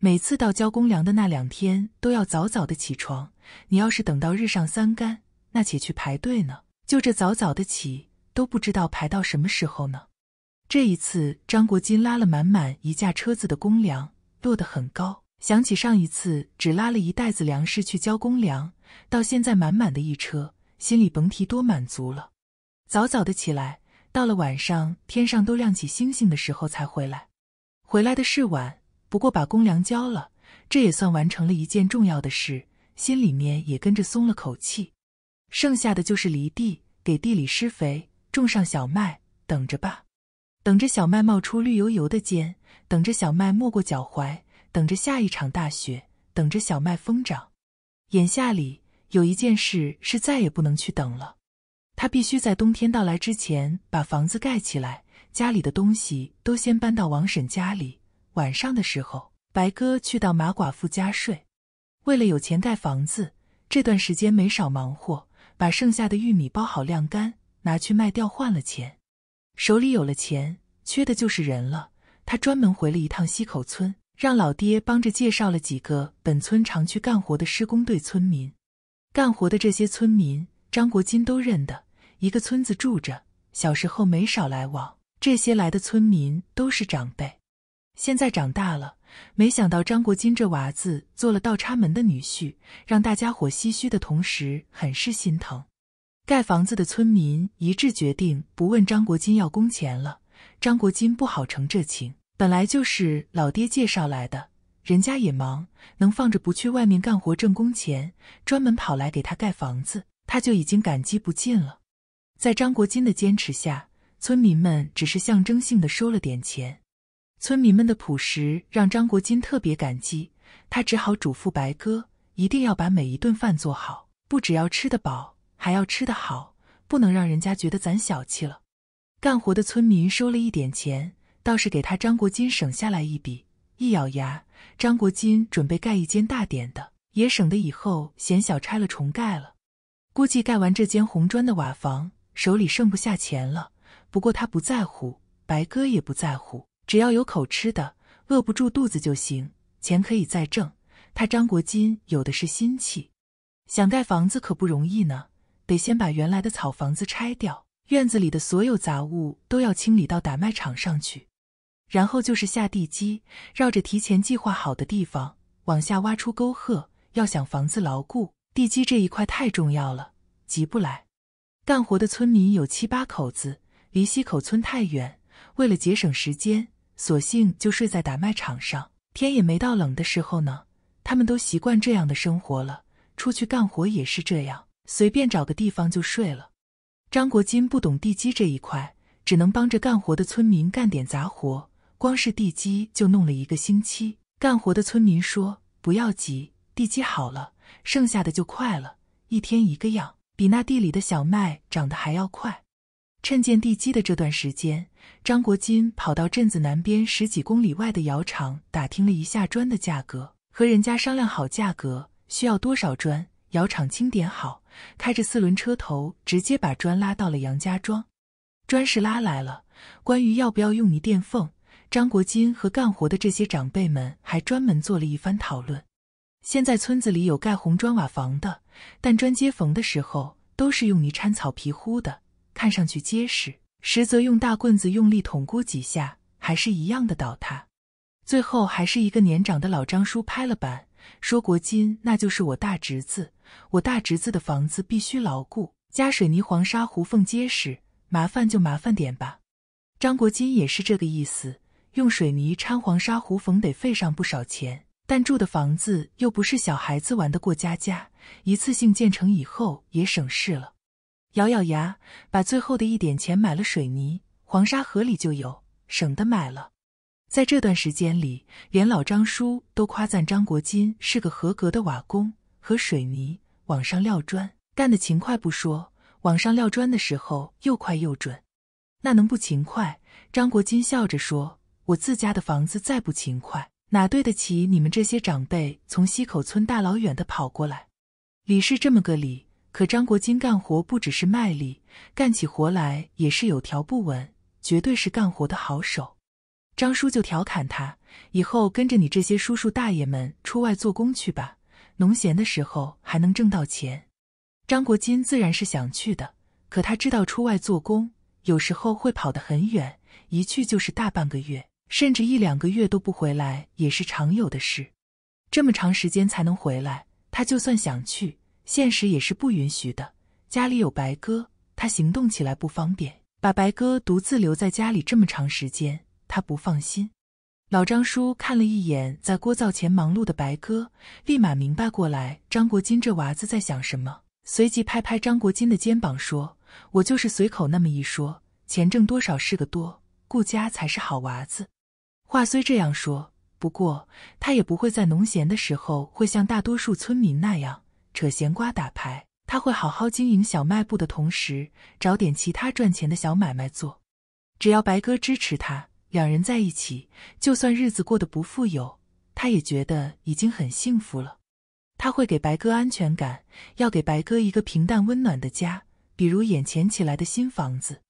[SPEAKER 1] 每次到交公粮的那两天，都要早早的起床。你要是等到日上三竿，那且去排队呢。就这早早的起，都不知道排到什么时候呢。这一次，张国金拉了满满一架车子的公粮，落得很高。想起上一次只拉了一袋子粮食去交公粮，到现在满满的一车，心里甭提多满足了。早早的起来，到了晚上天上都亮起星星的时候才回来。回来的是晚，不过把公粮交了，这也算完成了一件重要的事，心里面也跟着松了口气。剩下的就是犁地，给地里施肥，种上小麦，等着吧，等着小麦冒出绿油油的尖，等着小麦没过脚踝。等着下一场大雪，等着小麦疯长。眼下里有一件事是再也不能去等了，他必须在冬天到来之前把房子盖起来，家里的东西都先搬到王婶家里。晚上的时候，白哥去到马寡妇家睡。为了有钱盖房子，这段时间没少忙活，把剩下的玉米包好晾干，拿去卖掉换了钱。手里有了钱，缺的就是人了。他专门回了一趟溪口村。让老爹帮着介绍了几个本村常去干活的施工队村民。干活的这些村民，张国金都认得，一个村子住着，小时候没少来往。这些来的村民都是长辈，现在长大了，没想到张国金这娃子做了倒插门的女婿，让大家伙唏嘘的同时，很是心疼。盖房子的村民一致决定不问张国金要工钱了，张国金不好成这情。本来就是老爹介绍来的，人家也忙，能放着不去外面干活挣工钱，专门跑来给他盖房子，他就已经感激不尽了。在张国金的坚持下，村民们只是象征性的收了点钱。村民们的朴实让张国金特别感激，他只好嘱咐白鸽，一定要把每一顿饭做好，不只要吃得饱，还要吃得好，不能让人家觉得咱小气了。干活的村民收了一点钱。倒是给他张国金省下来一笔，一咬牙，张国金准备盖一间大点的，也省得以后嫌小拆了重盖了。估计盖完这间红砖的瓦房，手里剩不下钱了。不过他不在乎，白哥也不在乎，只要有口吃的，饿不住肚子就行。钱可以再挣，他张国金有的是心气。想盖房子可不容易呢，得先把原来的草房子拆掉，院子里的所有杂物都要清理到打麦场上去。然后就是下地基，绕着提前计划好的地方往下挖出沟壑。要想房子牢固，地基这一块太重要了，急不来。干活的村民有七八口子，离溪口村太远，为了节省时间，索性就睡在打麦场上。天也没到冷的时候呢，他们都习惯这样的生活了，出去干活也是这样，随便找个地方就睡了。张国金不懂地基这一块，只能帮着干活的村民干点杂活。光是地基就弄了一个星期。干活的村民说：“不要急，地基好了，剩下的就快了。一天一个样，比那地里的小麦长得还要快。”趁建地基的这段时间，张国金跑到镇子南边十几公里外的窑厂打听了一下砖的价格，和人家商量好价格，需要多少砖，窑厂清点好，开着四轮车头直接把砖拉到了杨家庄。砖是拉来了，关于要不要用泥垫缝。张国金和干活的这些长辈们还专门做了一番讨论。现在村子里有盖红砖瓦房的，但砖接缝的时候都是用泥掺草皮糊的，看上去结实，实则用大棍子用力捅咕几下，还是一样的倒塌。最后还是一个年长的老张叔拍了板，说：“国金，那就是我大侄子，我大侄子的房子必须牢固，加水泥、黄沙糊缝结实，麻烦就麻烦点吧。”张国金也是这个意思。用水泥掺黄沙糊缝得费上不少钱，但住的房子又不是小孩子玩的过家家，一次性建成以后也省事了。咬咬牙，把最后的一点钱买了水泥，黄沙河里就有，省得买了。在这段时间里，连老张叔都夸赞张国金是个合格的瓦工，和水泥往上撂砖干得勤快不说，往上撂砖的时候又快又准，那能不勤快？张国金笑着说。我自家的房子再不勤快，哪对得起你们这些长辈从西口村大老远的跑过来？理是这么个理，可张国金干活不只是卖力，干起活来也是有条不紊，绝对是干活的好手。张叔就调侃他：“以后跟着你这些叔叔大爷们出外做工去吧，农闲的时候还能挣到钱。”张国金自然是想去的，可他知道出外做工有时候会跑得很远，一去就是大半个月。甚至一两个月都不回来也是常有的事。这么长时间才能回来，他就算想去，现实也是不允许的。家里有白鸽，他行动起来不方便，把白鸽独自留在家里这么长时间，他不放心。老张叔看了一眼在锅灶前忙碌的白鸽，立马明白过来张国金这娃子在想什么，随即拍拍张国金的肩膀说：“我就是随口那么一说，钱挣多少是个多，顾家才是好娃子。”话虽这样说，不过他也不会在农闲的时候会像大多数村民那样扯闲瓜打牌。他会好好经营小卖部的同时，找点其他赚钱的小买卖做。只要白哥支持他，两人在一起，就算日子过得不富有，他也觉得已经很幸福了。他会给白哥安全感，要给白哥一个平淡温暖的家，比如眼前起来的新房子。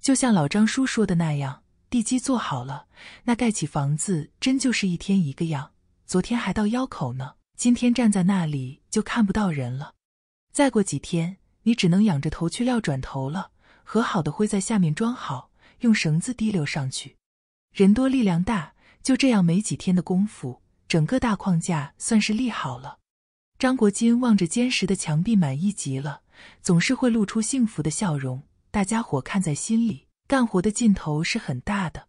[SPEAKER 1] 就像老张叔说的那样。地基做好了，那盖起房子真就是一天一个样。昨天还到腰口呢，今天站在那里就看不到人了。再过几天，你只能仰着头去撂转头了。和好的灰在下面装好，用绳子提溜上去。人多力量大，就这样没几天的功夫，整个大框架算是立好了。张国金望着坚实的墙壁，满意极了，总是会露出幸福的笑容。大家伙看在心里。干活的劲头是很大的，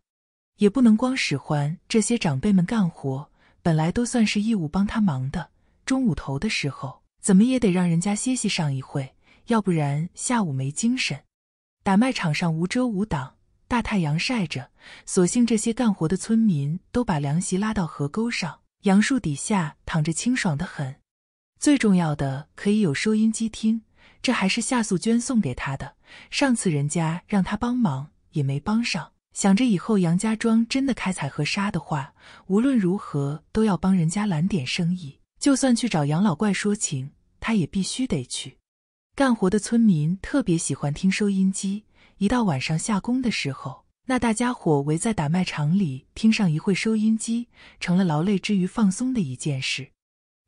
[SPEAKER 1] 也不能光使唤这些长辈们干活，本来都算是义务帮他忙的。中午头的时候，怎么也得让人家歇息上一会，要不然下午没精神。打麦场上无遮无挡，大太阳晒着，索性这些干活的村民都把凉席拉到河沟上、杨树底下躺着，清爽的很。最重要的，可以有收音机听。这还是夏素娟送给他的。上次人家让他帮忙也没帮上，想着以后杨家庄真的开采河沙的话，无论如何都要帮人家揽点生意。就算去找杨老怪说情，他也必须得去。干活的村民特别喜欢听收音机，一到晚上下工的时候，那大家伙围在打麦场里听上一会收音机，成了劳累之余放松的一件事。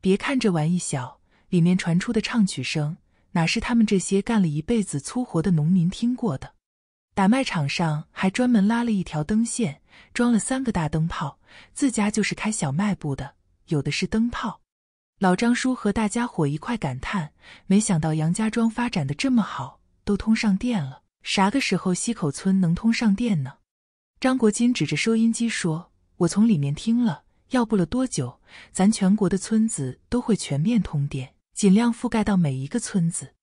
[SPEAKER 1] 别看这玩意小，里面传出的唱曲声。哪是他们这些干了一辈子粗活的农民听过的？打卖场上还专门拉了一条灯线，装了三个大灯泡。自家就是开小卖部的，有的是灯泡。老张叔和大家伙一块感叹：没想到杨家庄发展的这么好，都通上电了。啥个时候西口村能通上电呢？张国金指着收音机说：“我从里面听了，要不了多久，咱全国的村子都会全面通电。”尽量覆盖到每一个村子。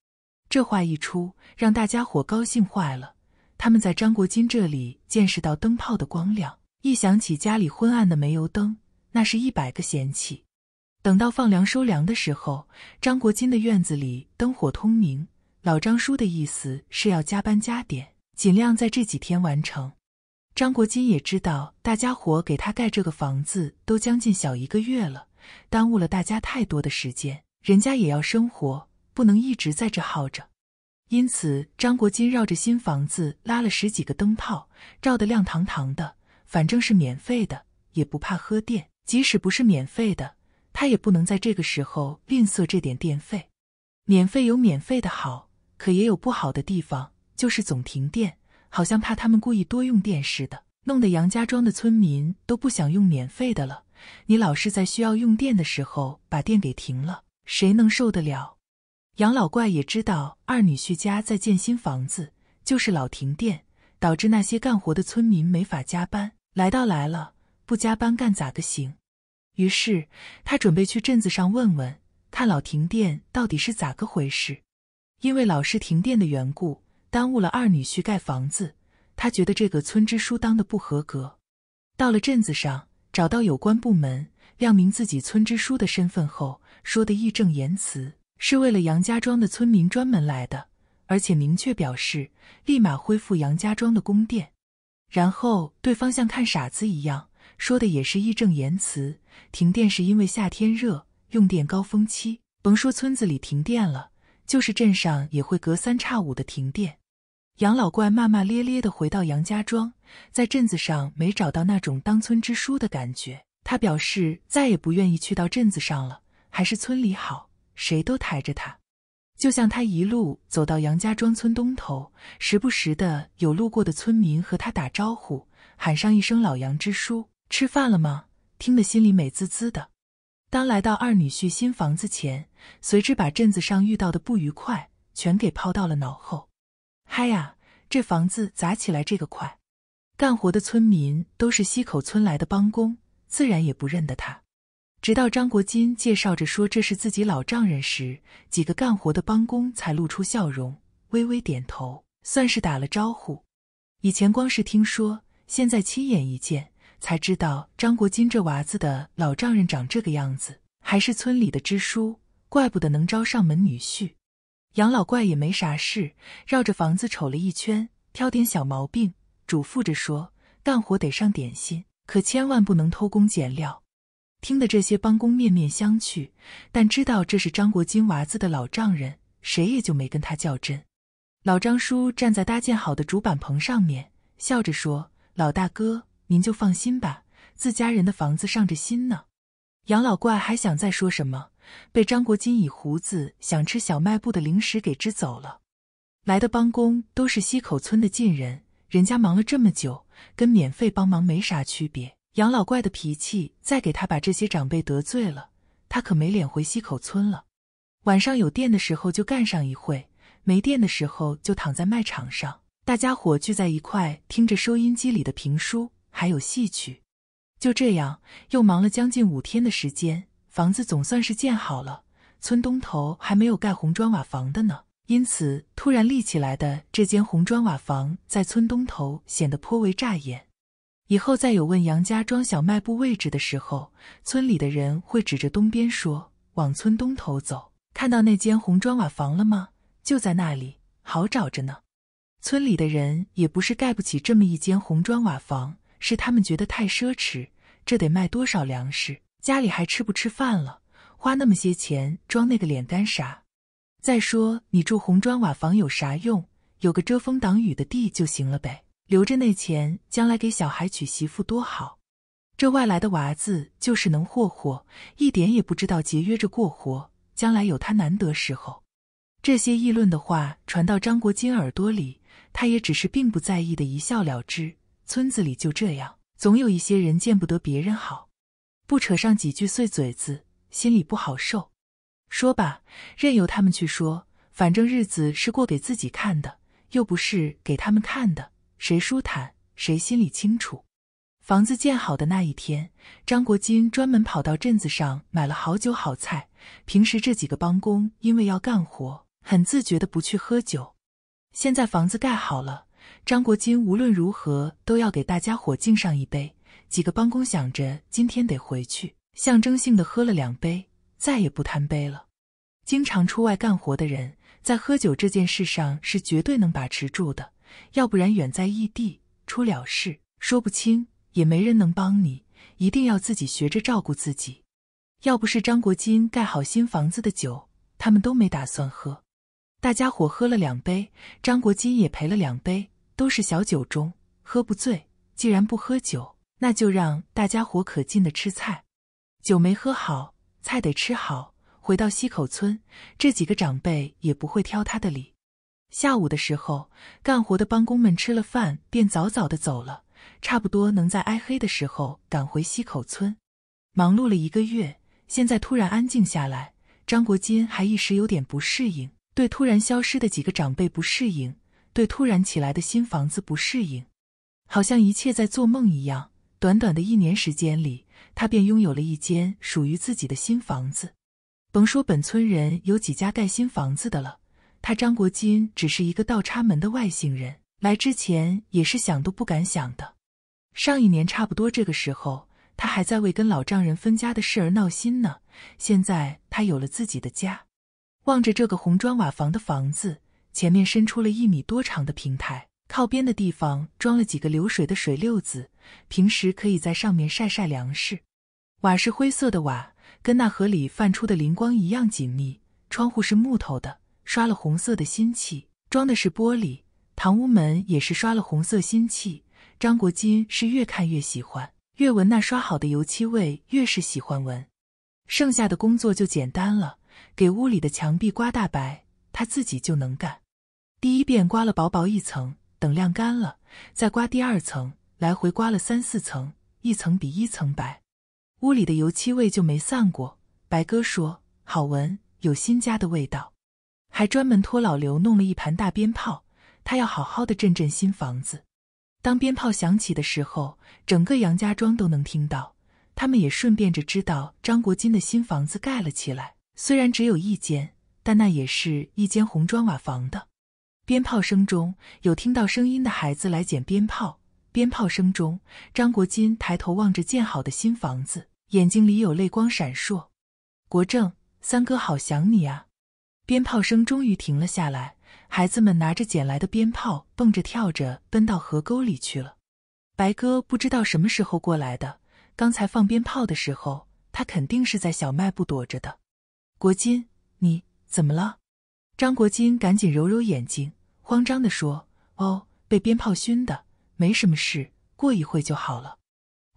[SPEAKER 1] 这话一出，让大家伙高兴坏了。他们在张国金这里见识到灯泡的光亮，一想起家里昏暗的煤油灯，那是一百个嫌弃。等到放粮收粮的时候，张国金的院子里灯火通明。老张叔的意思是要加班加点，尽量在这几天完成。张国金也知道，大家伙给他盖这个房子都将近小一个月了，耽误了大家太多的时间。人家也要生活，不能一直在这耗着。因此，张国金绕着新房子拉了十几个灯泡，照得亮堂堂的。反正是免费的，也不怕喝电。即使不是免费的，他也不能在这个时候吝啬这点电费。免费有免费的好，可也有不好的地方，就是总停电，好像怕他们故意多用电似的，弄得杨家庄的村民都不想用免费的了。你老是在需要用电的时候把电给停了。谁能受得了？杨老怪也知道二女婿家在建新房子，就是老停电，导致那些干活的村民没法加班。来到来了，不加班干咋个行？于是他准备去镇子上问问，看老停电到底是咋个回事。因为老是停电的缘故，耽误了二女婿盖房子，他觉得这个村支书当的不合格。到了镇子上，找到有关部门，亮明自己村支书的身份后。说的义正言辞，是为了杨家庄的村民专门来的，而且明确表示立马恢复杨家庄的供电。然后对方像看傻子一样，说的也是义正言辞，停电是因为夏天热，用电高峰期。甭说村子里停电了，就是镇上也会隔三差五的停电。杨老怪骂骂咧咧的回到杨家庄，在镇子上没找到那种当村支书的感觉，他表示再也不愿意去到镇子上了。还是村里好，谁都抬着他。就像他一路走到杨家庄村东头，时不时的有路过的村民和他打招呼，喊上一声“老杨支书，吃饭了吗？”听得心里美滋滋的。当来到二女婿新房子前，随之把镇子上遇到的不愉快全给抛到了脑后。嗨呀，这房子砸起来这个快！干活的村民都是西口村来的帮工，自然也不认得他。直到张国金介绍着说这是自己老丈人时，几个干活的帮工才露出笑容，微微点头，算是打了招呼。以前光是听说，现在亲眼一见，才知道张国金这娃子的老丈人长这个样子，还是村里的支书，怪不得能招上门女婿。杨老怪也没啥事，绕着房子瞅了一圈，挑点小毛病，嘱咐着说：“干活得上点心，可千万不能偷工减料。”听得这些帮工面面相觑，但知道这是张国金娃子的老丈人，谁也就没跟他较真。老张叔站在搭建好的竹板棚上面，笑着说：“老大哥，您就放心吧，自家人的房子上着心呢。”杨老怪还想再说什么，被张国金以胡子想吃小卖部的零食给支走了。来的帮工都是西口村的近人，人家忙了这么久，跟免费帮忙没啥区别。杨老怪的脾气，再给他把这些长辈得罪了，他可没脸回西口村了。晚上有电的时候就干上一会，没电的时候就躺在麦场上。大家伙聚在一块，听着收音机里的评书，还有戏曲。就这样，又忙了将近五天的时间，房子总算是建好了。村东头还没有盖红砖瓦房的呢，因此突然立起来的这间红砖瓦房，在村东头显得颇为扎眼。以后再有问杨家庄小卖部位置的时候，村里的人会指着东边说：“往村东头走，看到那间红砖瓦房了吗？就在那里，好找着呢。”村里的人也不是盖不起这么一间红砖瓦房，是他们觉得太奢侈。这得卖多少粮食？家里还吃不吃饭了？花那么些钱装那个脸干啥？再说你住红砖瓦房有啥用？有个遮风挡雨的地就行了呗。留着那钱，将来给小孩娶媳妇多好。这外来的娃子就是能霍霍，一点也不知道节约着过活，将来有他难得时候。这些议论的话传到张国金耳朵里，他也只是并不在意的一笑了之。村子里就这样，总有一些人见不得别人好，不扯上几句碎嘴子，心里不好受。说吧，任由他们去说，反正日子是过给自己看的，又不是给他们看的。谁舒坦，谁心里清楚。房子建好的那一天，张国金专门跑到镇子上买了好酒好菜。平时这几个帮工因为要干活，很自觉的不去喝酒。现在房子盖好了，张国金无论如何都要给大家伙敬上一杯。几个帮工想着今天得回去，象征性的喝了两杯，再也不贪杯了。经常出外干活的人，在喝酒这件事上是绝对能把持住的。要不然远在异地出了事，说不清，也没人能帮你。一定要自己学着照顾自己。要不是张国金盖好新房子的酒，他们都没打算喝。大家伙喝了两杯，张国金也陪了两杯，都是小酒盅，喝不醉。既然不喝酒，那就让大家伙可劲的吃菜。酒没喝好，菜得吃好。回到西口村，这几个长辈也不会挑他的理。下午的时候，干活的帮工们吃了饭，便早早的走了，差不多能在挨黑的时候赶回溪口村。忙碌了一个月，现在突然安静下来，张国金还一时有点不适应，对突然消失的几个长辈不适应，对突然起来的新房子不适应，好像一切在做梦一样。短短的一年时间里，他便拥有了一间属于自己的新房子，甭说本村人有几家盖新房子的了。他张国金只是一个倒插门的外姓人，来之前也是想都不敢想的。上一年差不多这个时候，他还在为跟老丈人分家的事而闹心呢。现在他有了自己的家，望着这个红砖瓦房的房子，前面伸出了一米多长的平台，靠边的地方装了几个流水的水溜子，平时可以在上面晒晒粮食。瓦是灰色的瓦，跟那河里泛出的磷光一样紧密。窗户是木头的。刷了红色的新漆，装的是玻璃，堂屋门也是刷了红色新漆。张国金是越看越喜欢，越闻那刷好的油漆味越是喜欢闻。剩下的工作就简单了，给屋里的墙壁刮大白，他自己就能干。第一遍刮了薄薄一层，等晾干了再刮第二层，来回刮了三四层，一层比一层白，屋里的油漆味就没散过。白哥说：“好闻，有新家的味道。”还专门托老刘弄了一盘大鞭炮，他要好好的震震新房子。当鞭炮响起的时候，整个杨家庄都能听到。他们也顺便着知道张国金的新房子盖了起来，虽然只有一间，但那也是一间红砖瓦房的。鞭炮声中有听到声音的孩子来捡鞭炮，鞭炮声中，张国金抬头望着建好的新房子，眼睛里有泪光闪烁。国政，三哥好想你啊。鞭炮声终于停了下来，孩子们拿着捡来的鞭炮蹦着跳着奔到河沟里去了。白鸽不知道什么时候过来的，刚才放鞭炮的时候，他肯定是在小卖部躲着的。国金，你怎么了？张国金赶紧揉揉眼睛，慌张地说：“哦，被鞭炮熏的，没什么事，过一会就好了。”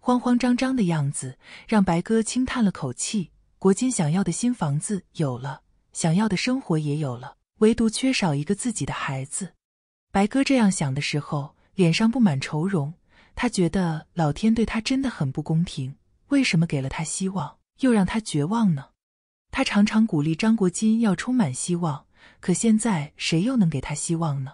[SPEAKER 1] 慌慌张张的样子让白鸽轻叹了口气。国金想要的新房子有了。想要的生活也有了，唯独缺少一个自己的孩子。白哥这样想的时候，脸上布满愁容。他觉得老天对他真的很不公平，为什么给了他希望，又让他绝望呢？他常常鼓励张国金要充满希望，可现在谁又能给他希望呢？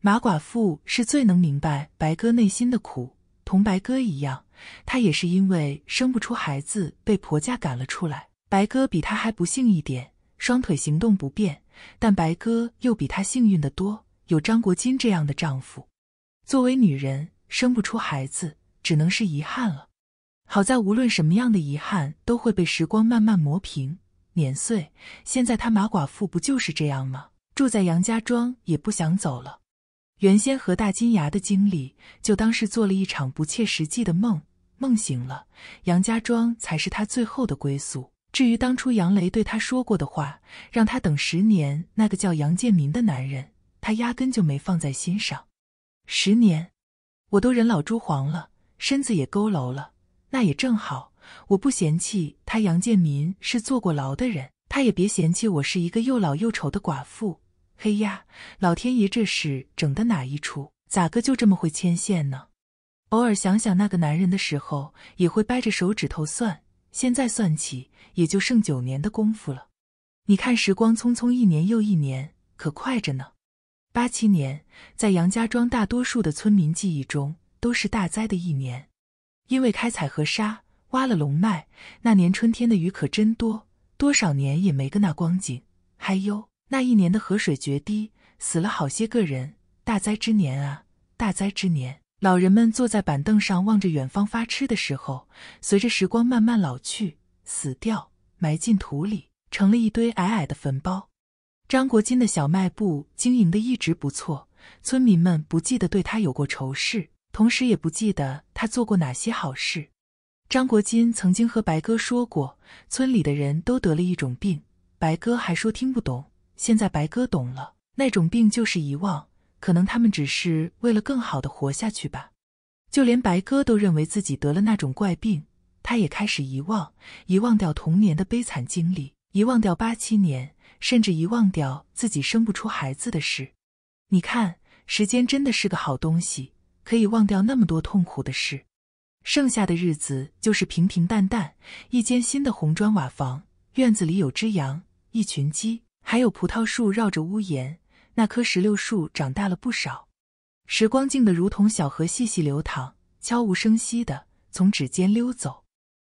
[SPEAKER 1] 马寡妇是最能明白白哥内心的苦，同白哥一样，她也是因为生不出孩子被婆家赶了出来。白哥比她还不幸一点。双腿行动不便，但白鸽又比她幸运的多，有张国金这样的丈夫。作为女人，生不出孩子，只能是遗憾了。好在无论什么样的遗憾，都会被时光慢慢磨平、碾碎。现在她马寡妇不就是这样吗？住在杨家庄也不想走了。原先和大金牙的经历，就当是做了一场不切实际的梦。梦醒了，杨家庄才是他最后的归宿。至于当初杨雷对他说过的话，让他等十年，那个叫杨建民的男人，他压根就没放在心上。十年，我都人老珠黄了，身子也佝偻了，那也正好，我不嫌弃他杨建民是坐过牢的人，他也别嫌弃我是一个又老又丑的寡妇。嘿呀，老天爷，这事整的哪一出？咋个就这么会牵线呢？偶尔想想那个男人的时候，也会掰着手指头算。现在算起，也就剩九年的功夫了。你看，时光匆匆，一年又一年，可快着呢。八七年，在杨家庄大多数的村民记忆中，都是大灾的一年，因为开采河沙，挖了龙脉。那年春天的雨可真多，多少年也没个那光景。嗨哟，那一年的河水决堤，死了好些个人，大灾之年啊，大灾之年。老人们坐在板凳上望着远方发痴的时候，随着时光慢慢老去、死掉、埋进土里，成了一堆矮矮的坟包。张国金的小卖部经营的一直不错，村民们不记得对他有过仇视，同时也不记得他做过哪些好事。张国金曾经和白哥说过，村里的人都得了一种病。白哥还说听不懂，现在白哥懂了，那种病就是遗忘。可能他们只是为了更好的活下去吧。就连白鸽都认为自己得了那种怪病，他也开始遗忘，遗忘掉童年的悲惨经历，遗忘掉八七年，甚至遗忘掉自己生不出孩子的事。你看，时间真的是个好东西，可以忘掉那么多痛苦的事。剩下的日子就是平平淡淡，一间新的红砖瓦房，院子里有只羊，一群鸡，还有葡萄树绕着屋檐。那棵石榴树长大了不少，时光静的如同小河细细流淌，悄无声息的从指尖溜走。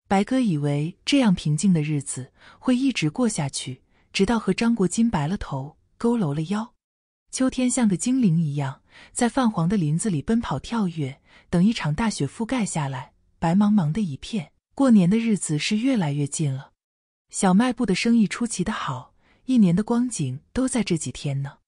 [SPEAKER 1] 白鸽以为这样平静的日子会一直过下去，直到和张国金白了头、佝偻了腰。秋天像个精灵一样，在泛黄的林子里奔跑跳跃。等一场大雪覆盖下来，白茫茫的一片。过年的日子是越来越近了。小卖部的生意出奇的好，一年的光景都在这几天呢。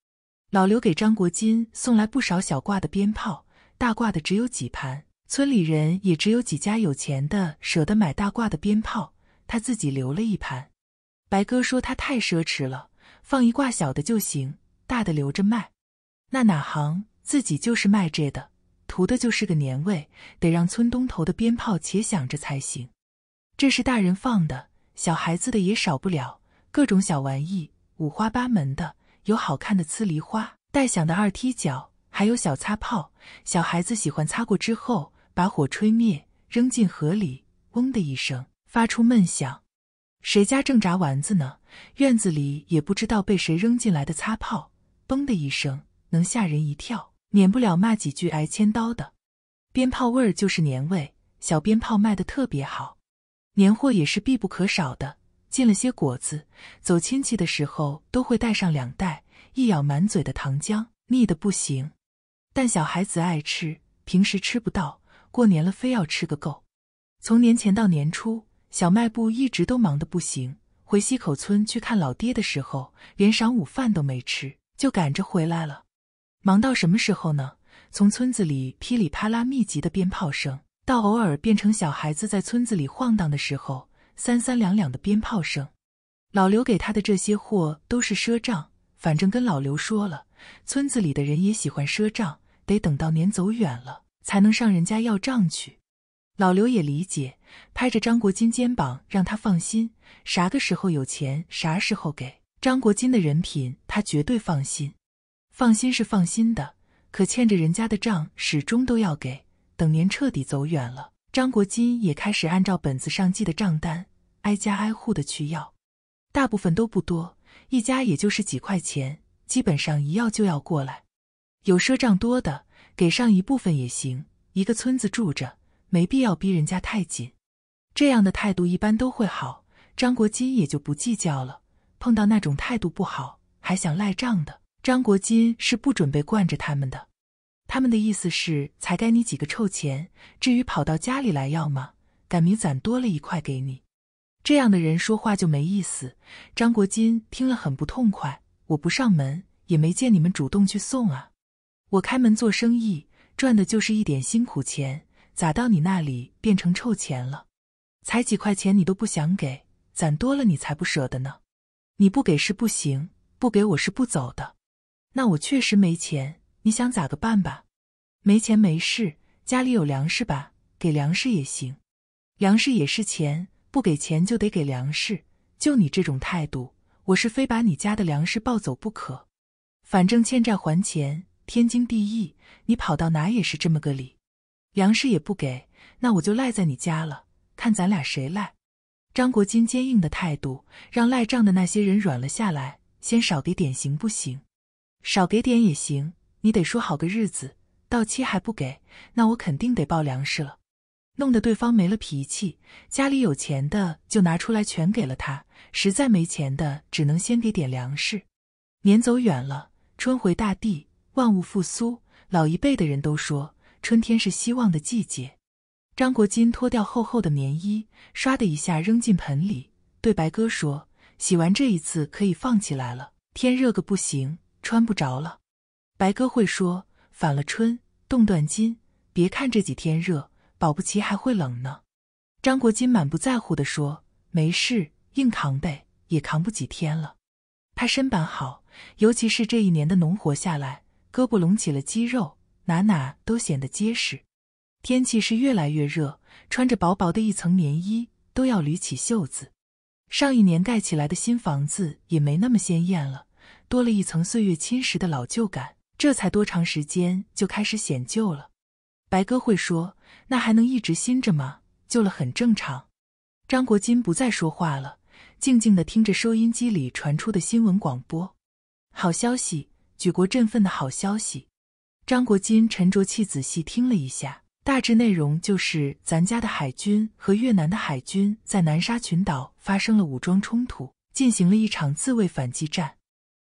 [SPEAKER 1] 老刘给张国金送来不少小挂的鞭炮，大挂的只有几盘。村里人也只有几家有钱的舍得买大挂的鞭炮，他自己留了一盘。白哥说他太奢侈了，放一挂小的就行，大的留着卖。那哪行，自己就是卖这的，图的就是个年味，得让村东头的鞭炮且响着才行。这是大人放的，小孩子的也少不了，各种小玩意，五花八门的。有好看的呲梨花，带响的二踢脚，还有小擦炮。小孩子喜欢擦过之后把火吹灭，扔进河里，嗡的一声发出闷响。谁家正炸丸子呢？院子里也不知道被谁扔进来的擦炮，嘣的一声能吓人一跳，免不了骂几句挨千刀的。鞭炮味儿就是年味，小鞭炮卖的特别好，年货也是必不可少的。进了些果子，走亲戚的时候都会带上两袋，一咬满嘴的糖浆，腻得不行。但小孩子爱吃，平时吃不到，过年了非要吃个够。从年前到年初，小卖部一直都忙得不行。回西口村去看老爹的时候，连晌午饭都没吃，就赶着回来了。忙到什么时候呢？从村子里噼里啪啦密集的鞭炮声，到偶尔变成小孩子在村子里晃荡的时候。三三两两的鞭炮声，老刘给他的这些货都是赊账，反正跟老刘说了，村子里的人也喜欢赊账，得等到年走远了才能上人家要账去。老刘也理解，拍着张国金肩膀让他放心，啥个时候有钱啥时候给。张国金的人品他绝对放心，放心是放心的，可欠着人家的账始终都要给，等年彻底走远了。张国金也开始按照本子上记的账单，挨家挨户的去要，大部分都不多，一家也就是几块钱，基本上一要就要过来，有赊账多的，给上一部分也行。一个村子住着，没必要逼人家太紧，这样的态度一般都会好，张国金也就不计较了。碰到那种态度不好，还想赖账的，张国金是不准备惯着他们的。他们的意思是才该你几个臭钱，至于跑到家里来要吗？赶明攒多了一块给你。这样的人说话就没意思。张国金听了很不痛快。我不上门，也没见你们主动去送啊。我开门做生意，赚的就是一点辛苦钱，咋到你那里变成臭钱了？才几块钱你都不想给，攒多了你才不舍得呢。你不给是不行，不给我是不走的。那我确实没钱。你想咋个办吧？没钱没事，家里有粮食吧？给粮食也行，粮食也是钱，不给钱就得给粮食。就你这种态度，我是非把你家的粮食抱走不可。反正欠债还钱，天经地义，你跑到哪也是这么个理。粮食也不给，那我就赖在你家了，看咱俩谁赖。张国金坚硬的态度让赖账的那些人软了下来，先少给点行不行？少给点也行。你得说好个日子到期还不给，那我肯定得报粮食了。弄得对方没了脾气，家里有钱的就拿出来全给了他，实在没钱的只能先给点粮食，年走远了。春回大地，万物复苏，老一辈的人都说春天是希望的季节。张国金脱掉厚厚的棉衣，唰的一下扔进盆里，对白鸽说：“洗完这一次可以放起来了，天热个不行，穿不着了。”白鸽会说：“反了春，冻断筋。别看这几天热，保不齐还会冷呢。”张国金满不在乎地说：“没事，硬扛呗，也扛不几天了。”他身板好，尤其是这一年的农活下来，胳膊隆起了肌肉，哪哪都显得结实。天气是越来越热，穿着薄薄的一层棉衣都要捋起袖子。上一年盖起来的新房子也没那么鲜艳了，多了一层岁月侵蚀的老旧感。这才多长时间就开始显旧了？白哥会说，那还能一直新着吗？旧了很正常。张国金不再说话了，静静的听着收音机里传出的新闻广播。好消息，举国振奋的好消息。张国金沉着气，仔细听了一下，大致内容就是咱家的海军和越南的海军在南沙群岛发生了武装冲突，进行了一场自卫反击战。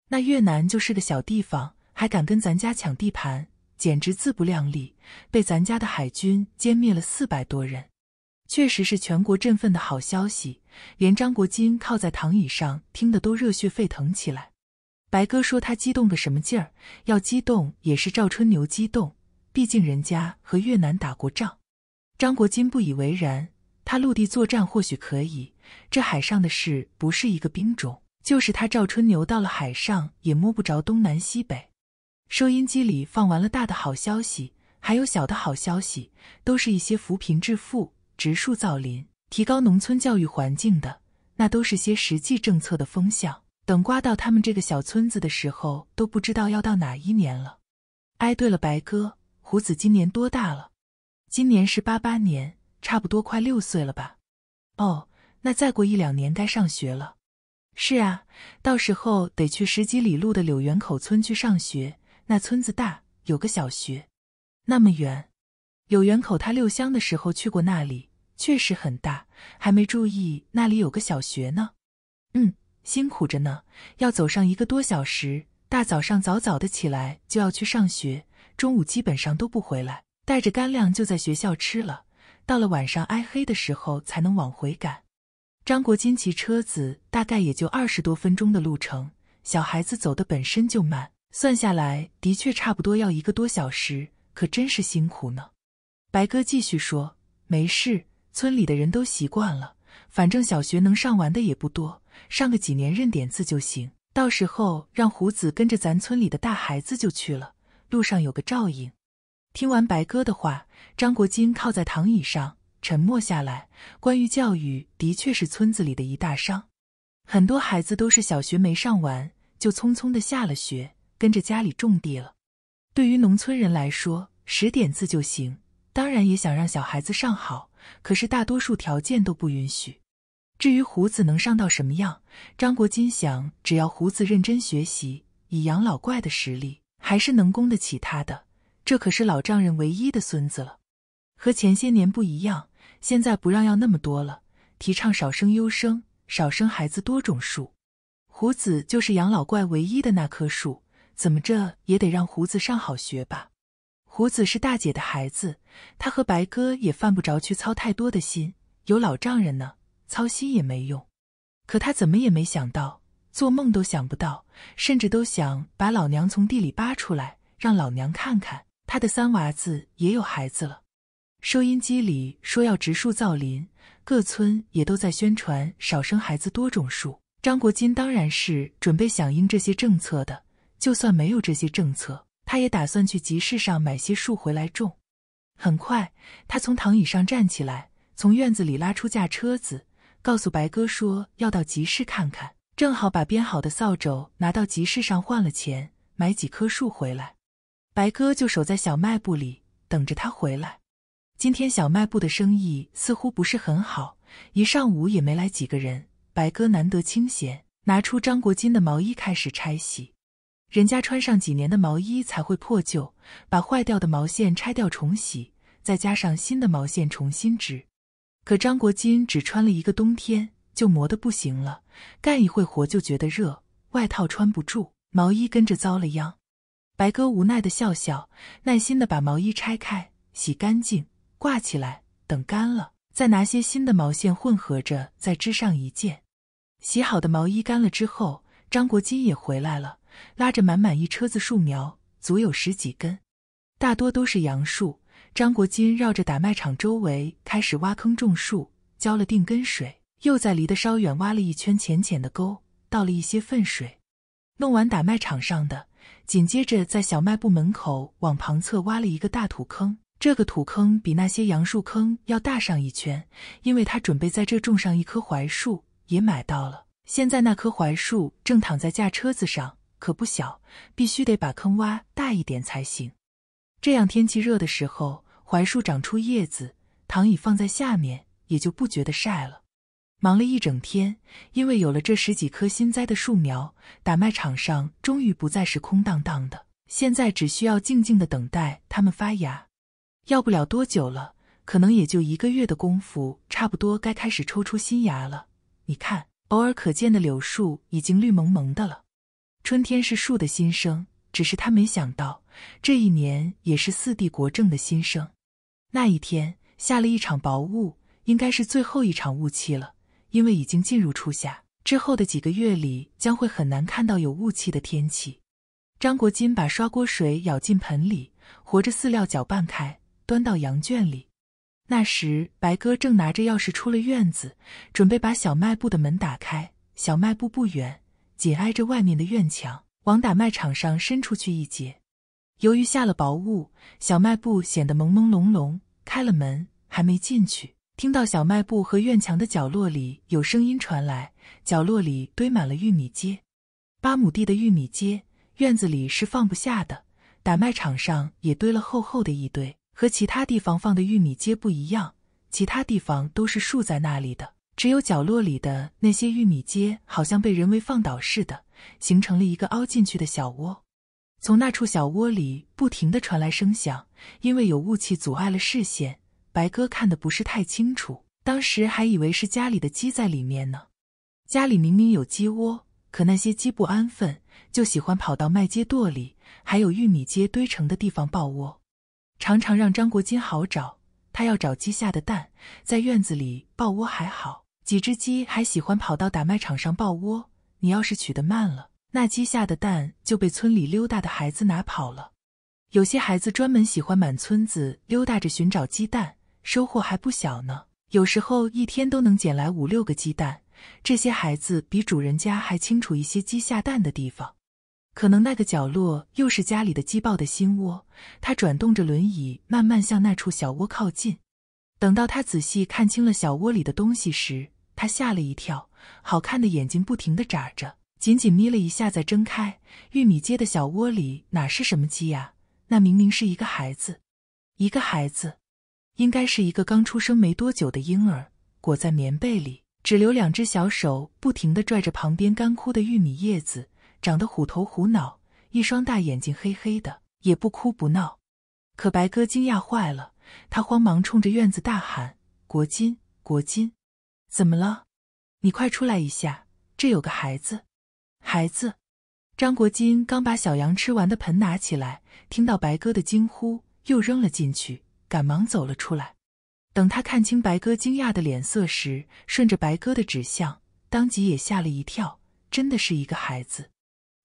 [SPEAKER 1] 那越南就是个小地方。还敢跟咱家抢地盘，简直自不量力！被咱家的海军歼灭了四百多人，确实是全国振奋的好消息。连张国金靠在躺椅上听得都热血沸腾起来。白哥说他激动个什么劲儿？要激动也是赵春牛激动，毕竟人家和越南打过仗。张国金不以为然，他陆地作战或许可以，这海上的事不是一个兵种，就是他赵春牛到了海上也摸不着东南西北。收音机里放完了大的好消息，还有小的好消息，都是一些扶贫致富、植树造林、提高农村教育环境的，那都是些实际政策的风向。等刮到他们这个小村子的时候，都不知道要到哪一年了。哎，对了，白哥，胡子今年多大了？今年是八八年，差不多快六岁了吧？哦，那再过一两年该上学了。是啊，到时候得去十几里路的柳园口村去上学。那村子大，有个小学，那么远。有园口，他六乡的时候去过那里，确实很大，还没注意那里有个小学呢。嗯，辛苦着呢，要走上一个多小时。大早上早早的起来就要去上学，中午基本上都不回来，带着干粮就在学校吃了。到了晚上挨黑的时候才能往回赶。张国金骑车子大概也就二十多分钟的路程，小孩子走的本身就慢。算下来的确差不多要一个多小时，可真是辛苦呢。白哥继续说：“没事，村里的人都习惯了，反正小学能上完的也不多，上个几年认点字就行。到时候让胡子跟着咱村里的大孩子就去了，路上有个照应。”听完白哥的话，张国金靠在躺椅上沉默下来。关于教育，的确是村子里的一大伤，很多孩子都是小学没上完就匆匆的下了学。跟着家里种地了。对于农村人来说，识点字就行。当然也想让小孩子上好，可是大多数条件都不允许。至于胡子能上到什么样，张国金想，只要胡子认真学习，以杨老怪的实力，还是能供得起他的。这可是老丈人唯一的孙子了。和前些年不一样，现在不让要那么多了，提倡少生优生，少生孩子多种树。胡子就是杨老怪唯一的那棵树。怎么着也得让胡子上好学吧。胡子是大姐的孩子，他和白哥也犯不着去操太多的心，有老丈人呢，操心也没用。可他怎么也没想到，做梦都想不到，甚至都想把老娘从地里扒出来，让老娘看看他的三娃子也有孩子了。收音机里说要植树造林，各村也都在宣传少生孩子，多种树。张国金当然是准备响应这些政策的。就算没有这些政策，他也打算去集市上买些树回来种。很快，他从躺椅上站起来，从院子里拉出架车子，告诉白哥说要到集市看看，正好把编好的扫帚拿到集市上换了钱，买几棵树回来。白哥就守在小卖部里等着他回来。今天小卖部的生意似乎不是很好，一上午也没来几个人。白哥难得清闲，拿出张国金的毛衣开始拆洗。人家穿上几年的毛衣才会破旧，把坏掉的毛线拆掉重洗，再加上新的毛线重新织。可张国金只穿了一个冬天就磨得不行了，干一会活就觉得热，外套穿不住，毛衣跟着遭了殃。白哥无奈的笑笑，耐心的把毛衣拆开、洗干净、挂起来，等干了再拿些新的毛线混合着再织上一件。洗好的毛衣干了之后，张国金也回来了。拉着满满一车子树苗，足有十几根，大多都是杨树。张国金绕着打卖场周围开始挖坑种树，浇了定根水，又在离得稍远挖了一圈浅浅的沟，倒了一些粪水。弄完打卖场上的，紧接着在小卖部门口往旁侧挖了一个大土坑。这个土坑比那些杨树坑要大上一圈，因为他准备在这种上一棵槐树，也买到了。现在那棵槐树正躺在架车子上。可不小，必须得把坑挖大一点才行。这样天气热的时候，槐树长出叶子，躺椅放在下面也就不觉得晒了。忙了一整天，因为有了这十几棵新栽的树苗，打麦场上终于不再是空荡荡的。现在只需要静静的等待它们发芽，要不了多久了，可能也就一个月的功夫，差不多该开始抽出新芽了。你看，偶尔可见的柳树已经绿蒙蒙的了。春天是树的新生，只是他没想到，这一年也是四帝国政的新生。那一天下了一场薄雾，应该是最后一场雾气了，因为已经进入初夏，之后的几个月里将会很难看到有雾气的天气。张国金把刷锅水舀进盆里，和着饲料搅拌开，端到羊圈里。那时白鸽正拿着钥匙出了院子，准备把小卖部的门打开。小卖部不远。紧挨着外面的院墙，往打麦场上伸出去一截。由于下了薄雾，小卖部显得朦朦胧胧。开了门，还没进去，听到小卖部和院墙的角落里有声音传来。角落里堆满了玉米秸，八亩地的玉米秸，院子里是放不下的，打麦场上也堆了厚厚的一堆。和其他地方放的玉米秸不一样，其他地方都是竖在那里的。只有角落里的那些玉米秸，好像被人为放倒似的，形成了一个凹进去的小窝。从那处小窝里不停地传来声响，因为有雾气阻碍了视线，白鸽看得不是太清楚。当时还以为是家里的鸡在里面呢。家里明明有鸡窝，可那些鸡不安分，就喜欢跑到麦秸垛里，还有玉米秸堆成的地方抱窝，常常让张国金好找。他要找鸡下的蛋，在院子里抱窝还好。几只鸡还喜欢跑到打麦场上抱窝，你要是取得慢了，那鸡下的蛋就被村里溜达的孩子拿跑了。有些孩子专门喜欢满村子溜达着寻找鸡蛋，收获还不小呢。有时候一天都能捡来五六个鸡蛋。这些孩子比主人家还清楚一些鸡下蛋的地方，可能那个角落又是家里的鸡抱的新窝。他转动着轮椅，慢慢向那处小窝靠近。等到他仔细看清了小窝里的东西时，他吓了一跳，好看的眼睛不停的眨着，紧紧眯了一下，再睁开。玉米街的小窝里哪是什么鸡呀？那明明是一个孩子，一个孩子，应该是一个刚出生没多久的婴儿，裹在棉被里，只留两只小手，不停的拽着旁边干枯的玉米叶子，长得虎头虎脑，一双大眼睛黑黑的，也不哭不闹。可白鸽惊讶坏了，他慌忙冲着院子大喊：“国金，国金！”怎么了？你快出来一下，这有个孩子。孩子，张国金刚把小羊吃完的盆拿起来，听到白哥的惊呼，又扔了进去，赶忙走了出来。等他看清白哥惊讶的脸色时，顺着白哥的指向，当即也吓了一跳，真的是一个孩子。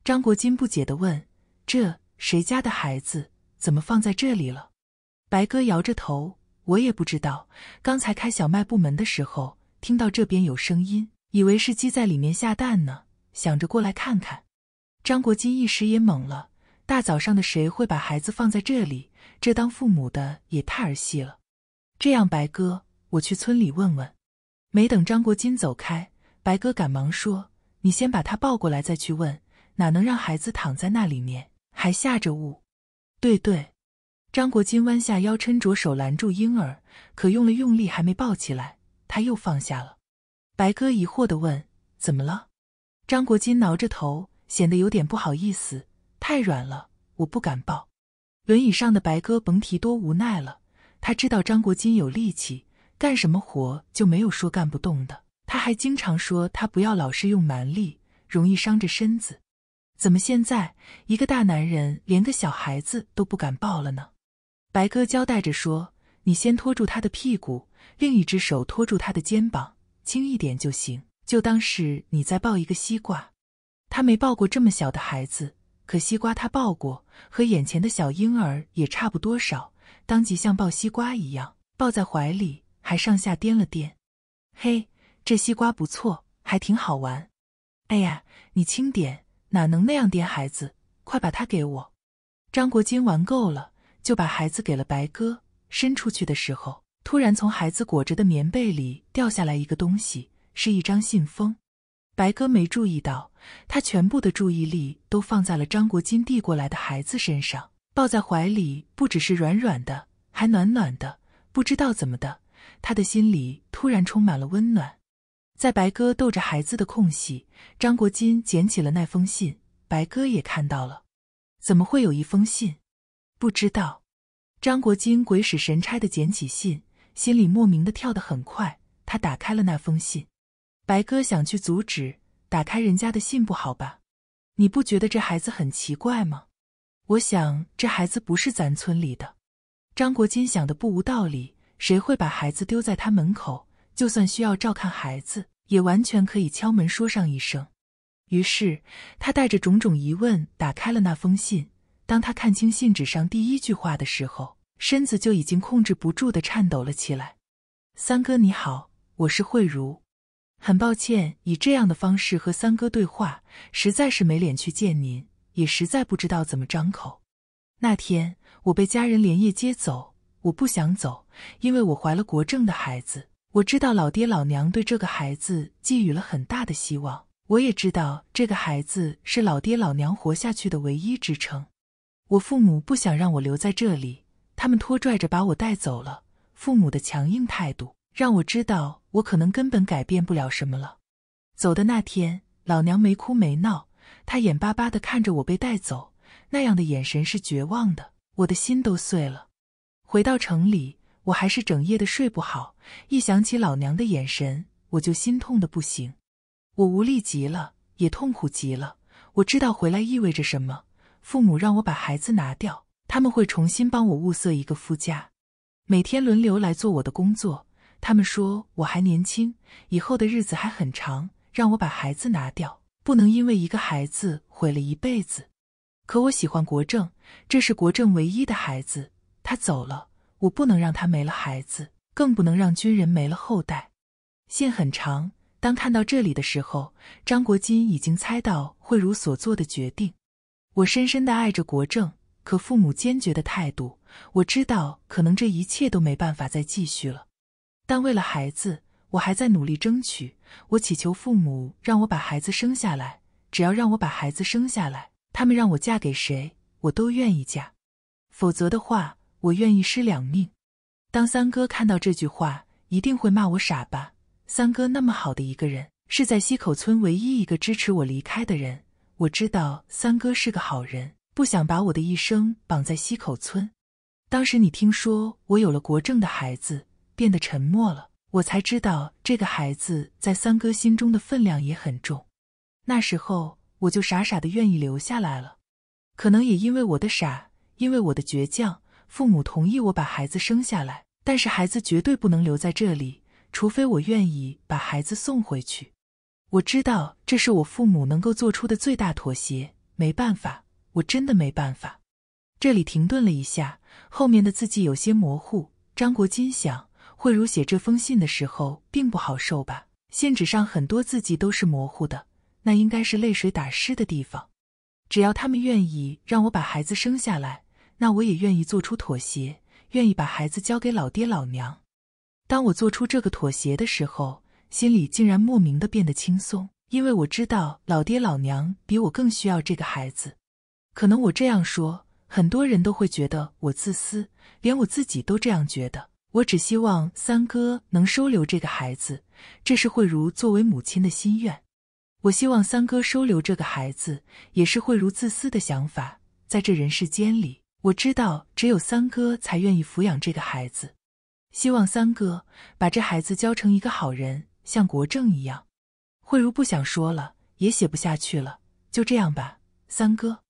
[SPEAKER 1] 张国金不解地问：“这谁家的孩子？怎么放在这里了？”白哥摇着头：“我也不知道，刚才开小卖部门的时候。”听到这边有声音，以为是鸡在里面下蛋呢，想着过来看看。张国金一时也懵了，大早上的谁会把孩子放在这里？这当父母的也太儿戏了。这样，白哥，我去村里问问。没等张国金走开，白哥赶忙说：“你先把他抱过来，再去问。哪能让孩子躺在那里面，还下着雾？”对对，张国金弯下腰，抻着手拦住婴儿，可用了用力还没抱起来。他又放下了，白哥疑惑地问：“怎么了？”张国金挠着头，显得有点不好意思：“太软了，我不敢抱。”轮椅上的白哥甭提多无奈了。他知道张国金有力气，干什么活就没有说干不动的。他还经常说他不要老是用蛮力，容易伤着身子。怎么现在一个大男人连个小孩子都不敢抱了呢？白哥交代着说。你先拖住他的屁股，另一只手托住他的肩膀，轻一点就行，就当是你在抱一个西瓜。他没抱过这么小的孩子，可西瓜他抱过，和眼前的小婴儿也差不多少，当即像抱西瓜一样抱在怀里，还上下颠了颠。嘿，这西瓜不错，还挺好玩。哎呀，你轻点，哪能那样颠孩子？快把它给我。张国金玩够了，就把孩子给了白鸽。伸出去的时候，突然从孩子裹着的棉被里掉下来一个东西，是一张信封。白鸽没注意到，他全部的注意力都放在了张国金递过来的孩子身上，抱在怀里，不只是软软的，还暖暖的。不知道怎么的，他的心里突然充满了温暖。在白鸽逗着孩子的空隙，张国金捡起了那封信，白鸽也看到了。怎么会有一封信？不知道。张国金鬼使神差地捡起信，心里莫名的跳得很快。他打开了那封信。白哥想去阻止，打开人家的信不好吧？你不觉得这孩子很奇怪吗？我想这孩子不是咱村里的。张国金想的不无道理，谁会把孩子丢在他门口？就算需要照看孩子，也完全可以敲门说上一声。于是，他带着种种疑问打开了那封信。当他看清信纸上第一句话的时候，身子就已经控制不住的颤抖了起来。三哥你好，我是慧茹，很抱歉以这样的方式和三哥对话，实在是没脸去见您，也实在不知道怎么张口。那天我被家人连夜接走，我不想走，因为我怀了国政的孩子。我知道老爹老娘对这个孩子寄予了很大的希望，我也知道这个孩子是老爹老娘活下去的唯一支撑。我父母不想让我留在这里，他们拖拽着把我带走了。父母的强硬态度让我知道，我可能根本改变不了什么了。走的那天，老娘没哭没闹，她眼巴巴地看着我被带走，那样的眼神是绝望的，我的心都碎了。回到城里，我还是整夜的睡不好，一想起老娘的眼神，我就心痛的不行。我无力极了，也痛苦极了。我知道回来意味着什么。父母让我把孩子拿掉，他们会重新帮我物色一个夫家，每天轮流来做我的工作。他们说我还年轻，以后的日子还很长，让我把孩子拿掉，不能因为一个孩子毁了一辈子。可我喜欢国政，这是国政唯一的孩子，他走了，我不能让他没了孩子，更不能让军人没了后代。信很长，当看到这里的时候，张国金已经猜到慧如所做的决定。我深深的爱着国政，可父母坚决的态度，我知道可能这一切都没办法再继续了。但为了孩子，我还在努力争取。我祈求父母让我把孩子生下来，只要让我把孩子生下来，他们让我嫁给谁，我都愿意嫁。否则的话，我愿意失两命。当三哥看到这句话，一定会骂我傻吧？三哥那么好的一个人，是在西口村唯一一个支持我离开的人。我知道三哥是个好人，不想把我的一生绑在西口村。当时你听说我有了国政的孩子，变得沉默了，我才知道这个孩子在三哥心中的分量也很重。那时候我就傻傻的愿意留下来了，可能也因为我的傻，因为我的倔强，父母同意我把孩子生下来，但是孩子绝对不能留在这里，除非我愿意把孩子送回去。我知道这是我父母能够做出的最大妥协，没办法，我真的没办法。这里停顿了一下，后面的字迹有些模糊。张国金想，慧茹写这封信的时候并不好受吧？信纸上很多字迹都是模糊的，那应该是泪水打湿的地方。只要他们愿意让我把孩子生下来，那我也愿意做出妥协，愿意把孩子交给老爹老娘。当我做出这个妥协的时候。心里竟然莫名的变得轻松，因为我知道老爹老娘比我更需要这个孩子。可能我这样说，很多人都会觉得我自私，连我自己都这样觉得。我只希望三哥能收留这个孩子，这是慧如作为母亲的心愿。我希望三哥收留这个孩子，也是慧如自私的想法。在这人世间里，我知道只有三哥才愿意抚养这个孩子。希望三哥把这孩子教成一个好人。像国政一样，慧茹不想说了，也写不下去了，就这样吧。三哥，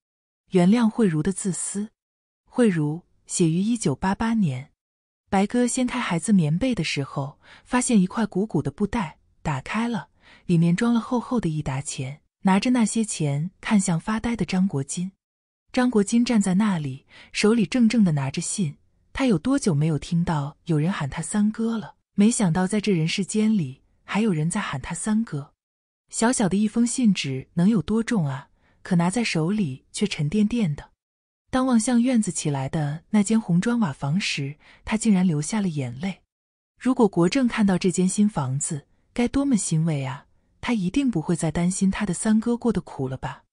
[SPEAKER 1] 原谅慧茹的自私。慧茹写于一九八八年。白哥掀开孩子棉被的时候，发现一块鼓鼓的布袋，打开了，里面装了厚厚的一沓钱。拿着那些钱，看向发呆的张国金。张国金站在那里，手里怔怔的拿着信。他有多久没有听到有人喊他三哥了？没想到在这人世间里。还有人在喊他三哥。小小的一封信纸能有多重啊？可拿在手里却沉甸甸的。当望向院子起来的那间红砖瓦房时，他竟然流下了眼泪。如果国政看到这间新房子，该多么欣慰啊！他一定不会再担心他的三哥过得苦了吧？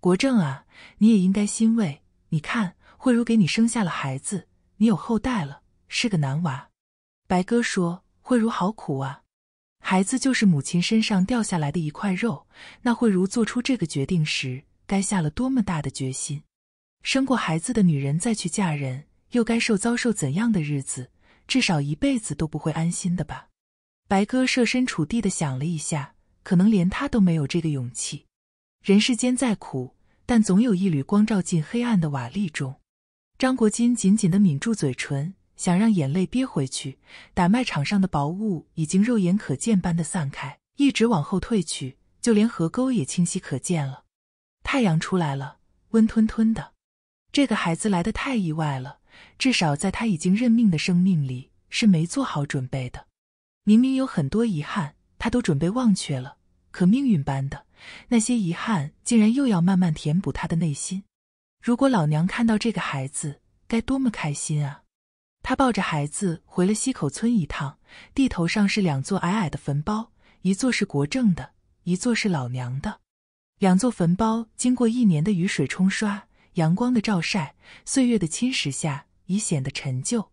[SPEAKER 1] 国政啊，你也应该欣慰。你看，慧茹给你生下了孩子，你有后代了，是个男娃。白哥说：“慧茹好苦啊。”孩子就是母亲身上掉下来的一块肉，那慧如做出这个决定时，该下了多么大的决心？生过孩子的女人再去嫁人，又该受遭受怎样的日子？至少一辈子都不会安心的吧？白鸽设身处地的想了一下，可能连他都没有这个勇气。人世间再苦，但总有一缕光照进黑暗的瓦砾中。张国金紧紧的抿住嘴唇。想让眼泪憋回去，打卖场上的薄雾已经肉眼可见般的散开，一直往后退去，就连河沟也清晰可见了。太阳出来了，温吞吞的。这个孩子来的太意外了，至少在他已经认命的生命里是没做好准备的。明明有很多遗憾，他都准备忘却了，可命运般的那些遗憾竟然又要慢慢填补他的内心。如果老娘看到这个孩子，该多么开心啊！他抱着孩子回了西口村一趟，地头上是两座矮矮的坟包，一座是国政的，一座是老娘的。两座坟包经过一年的雨水冲刷、阳光的照晒、岁月的侵蚀下，已显得陈旧。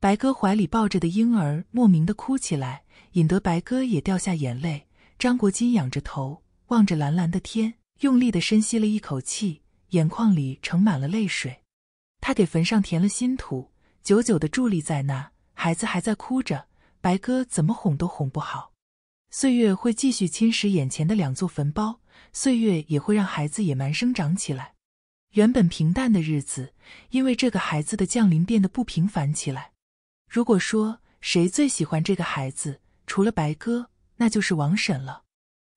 [SPEAKER 1] 白鸽怀里抱着的婴儿莫名的哭起来，引得白鸽也掉下眼泪。张国金仰着头望着蓝蓝的天，用力的深吸了一口气，眼眶里盛满了泪水。他给坟上填了新土。久久的伫立在那，孩子还在哭着，白鸽怎么哄都哄不好。岁月会继续侵蚀眼前的两座坟包，岁月也会让孩子野蛮生长起来。原本平淡的日子，因为这个孩子的降临变得不平凡起来。如果说谁最喜欢这个孩子，除了白鸽，那就是王婶了。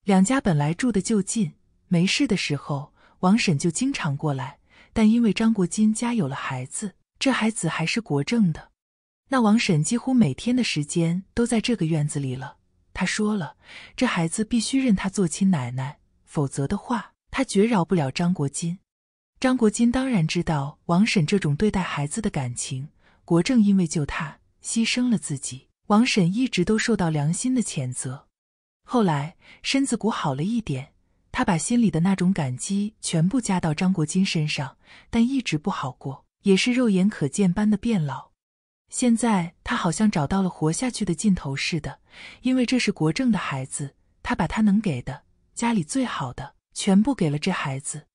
[SPEAKER 1] 两家本来住的就近，没事的时候王婶就经常过来，但因为张国金家有了孩子。这孩子还是国政的，那王婶几乎每天的时间都在这个院子里了。她说了，这孩子必须认她做亲奶奶，否则的话，她绝饶不了张国金。张国金当然知道王婶这种对待孩子的感情。国政因为救他牺牲了自己，王婶一直都受到良心的谴责。后来身子骨好了一点，她把心里的那种感激全部加到张国金身上，但一直不好过。也是肉眼可见般的变老。现在他好像找到了活下去的尽头似的，因为这是国政的孩子，他把他能给的、家里最好的全部给了这孩子。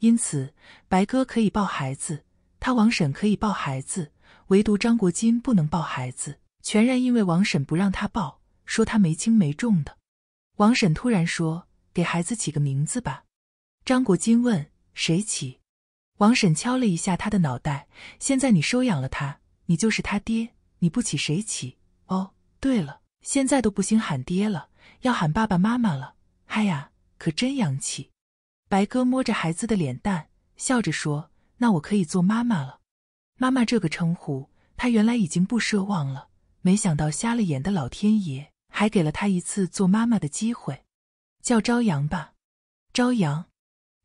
[SPEAKER 1] 因此，白哥可以抱孩子，他王婶可以抱孩子，唯独张国金不能抱孩子，全然因为王婶不让他抱，说他没轻没重的。王婶突然说：“给孩子起个名字吧。”张国金问：“谁起？”王婶敲了一下他的脑袋。现在你收养了他，你就是他爹，你不起谁起？哦，对了，现在都不兴喊爹了，要喊爸爸妈妈了。嗨呀，可真洋气！白哥摸着孩子的脸蛋，笑着说：“那我可以做妈妈了。”妈妈这个称呼，他原来已经不奢望了，没想到瞎了眼的老天爷还给了他一次做妈妈的机会。叫朝阳吧，朝阳。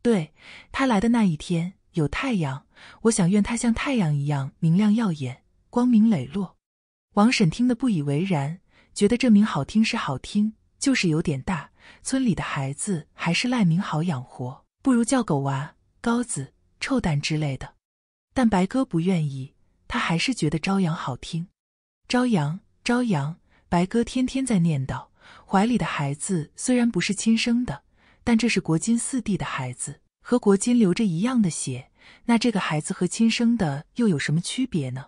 [SPEAKER 1] 对他来的那一天。有太阳，我想愿它像太阳一样明亮耀眼，光明磊落。王婶听得不以为然，觉得这名好听是好听，就是有点大。村里的孩子还是赖名好养活，不如叫狗娃、高子、臭蛋之类的。但白哥不愿意，他还是觉得朝阳好听。朝阳，朝阳，白哥天天在念叨。怀里的孩子虽然不是亲生的，但这是国金四弟的孩子。和国金流着一样的血，那这个孩子和亲生的又有什么区别呢？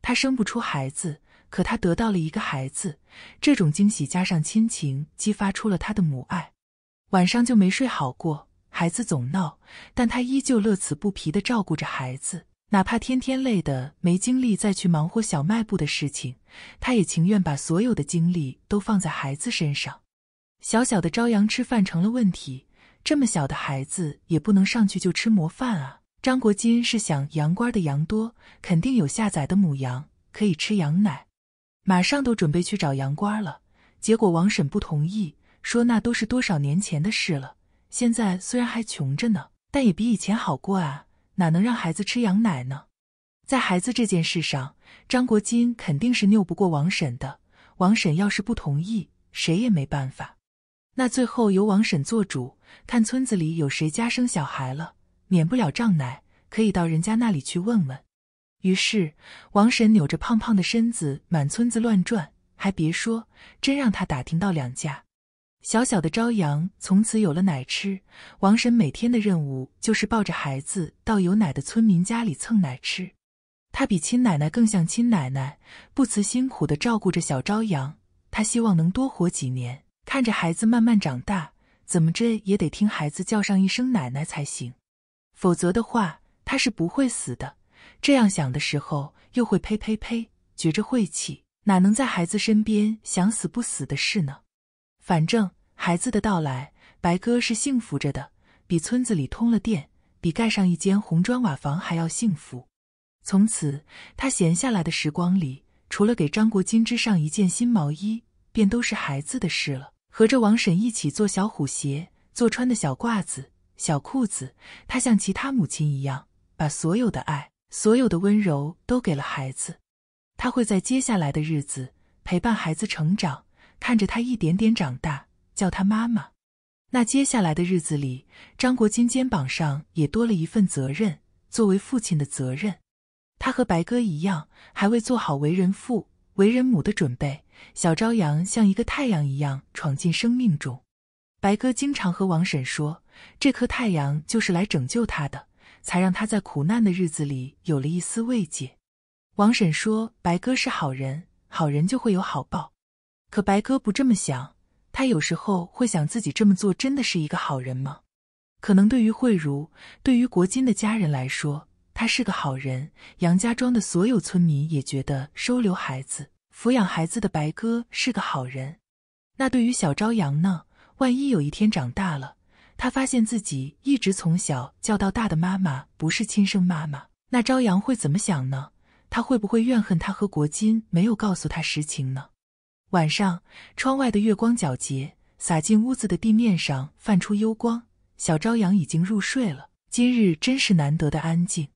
[SPEAKER 1] 他生不出孩子，可他得到了一个孩子，这种惊喜加上亲情，激发出了他的母爱。晚上就没睡好过，孩子总闹，但他依旧乐此不疲地照顾着孩子，哪怕天天累得没精力再去忙活小卖部的事情，他也情愿把所有的精力都放在孩子身上。小小的朝阳吃饭成了问题。这么小的孩子也不能上去就吃馍饭啊！张国金是想羊倌的羊多，肯定有下崽的母羊可以吃羊奶，马上都准备去找羊倌了。结果王婶不同意，说那都是多少年前的事了，现在虽然还穷着呢，但也比以前好过啊，哪能让孩子吃羊奶呢？在孩子这件事上，张国金肯定是拗不过王婶的。王婶要是不同意，谁也没办法。那最后由王婶做主，看村子里有谁家生小孩了，免不了胀奶，可以到人家那里去问问。于是王婶扭着胖胖的身子，满村子乱转。还别说，真让她打听到两家。小小的朝阳从此有了奶吃。王婶每天的任务就是抱着孩子到有奶的村民家里蹭奶吃。她比亲奶奶更像亲奶奶，不辞辛苦地照顾着小朝阳。她希望能多活几年。看着孩子慢慢长大，怎么着也得听孩子叫上一声奶奶才行，否则的话他是不会死的。这样想的时候又会呸呸呸，觉着晦气，哪能在孩子身边想死不死的事呢？反正孩子的到来，白鸽是幸福着的，比村子里通了电，比盖上一间红砖瓦房还要幸福。从此他闲下来的时光里，除了给张国金织上一件新毛衣，便都是孩子的事了。和着王婶一起做小虎鞋，做穿的小褂子、小裤子。她像其他母亲一样，把所有的爱、所有的温柔都给了孩子。她会在接下来的日子陪伴孩子成长，看着他一点点长大，叫他妈妈。那接下来的日子里，张国金肩膀上也多了一份责任——作为父亲的责任。他和白鸽一样，还未做好为人父、为人母的准备。小朝阳像一个太阳一样闯进生命中。白哥经常和王婶说：“这颗太阳就是来拯救他的，才让他在苦难的日子里有了一丝慰藉。”王婶说：“白哥是好人，好人就会有好报。”可白哥不这么想。他有时候会想，自己这么做真的是一个好人吗？可能对于慧茹，对于国金的家人来说，他是个好人。杨家庄的所有村民也觉得收留孩子。抚养孩子的白鸽是个好人，那对于小朝阳呢？万一有一天长大了，他发现自己一直从小叫到大的妈妈不是亲生妈妈，那朝阳会怎么想呢？他会不会怨恨他和国金没有告诉他实情呢？晚上，窗外的月光皎洁，洒进屋子的地面上泛出幽光。小朝阳已经入睡了，今日真是难得的安静。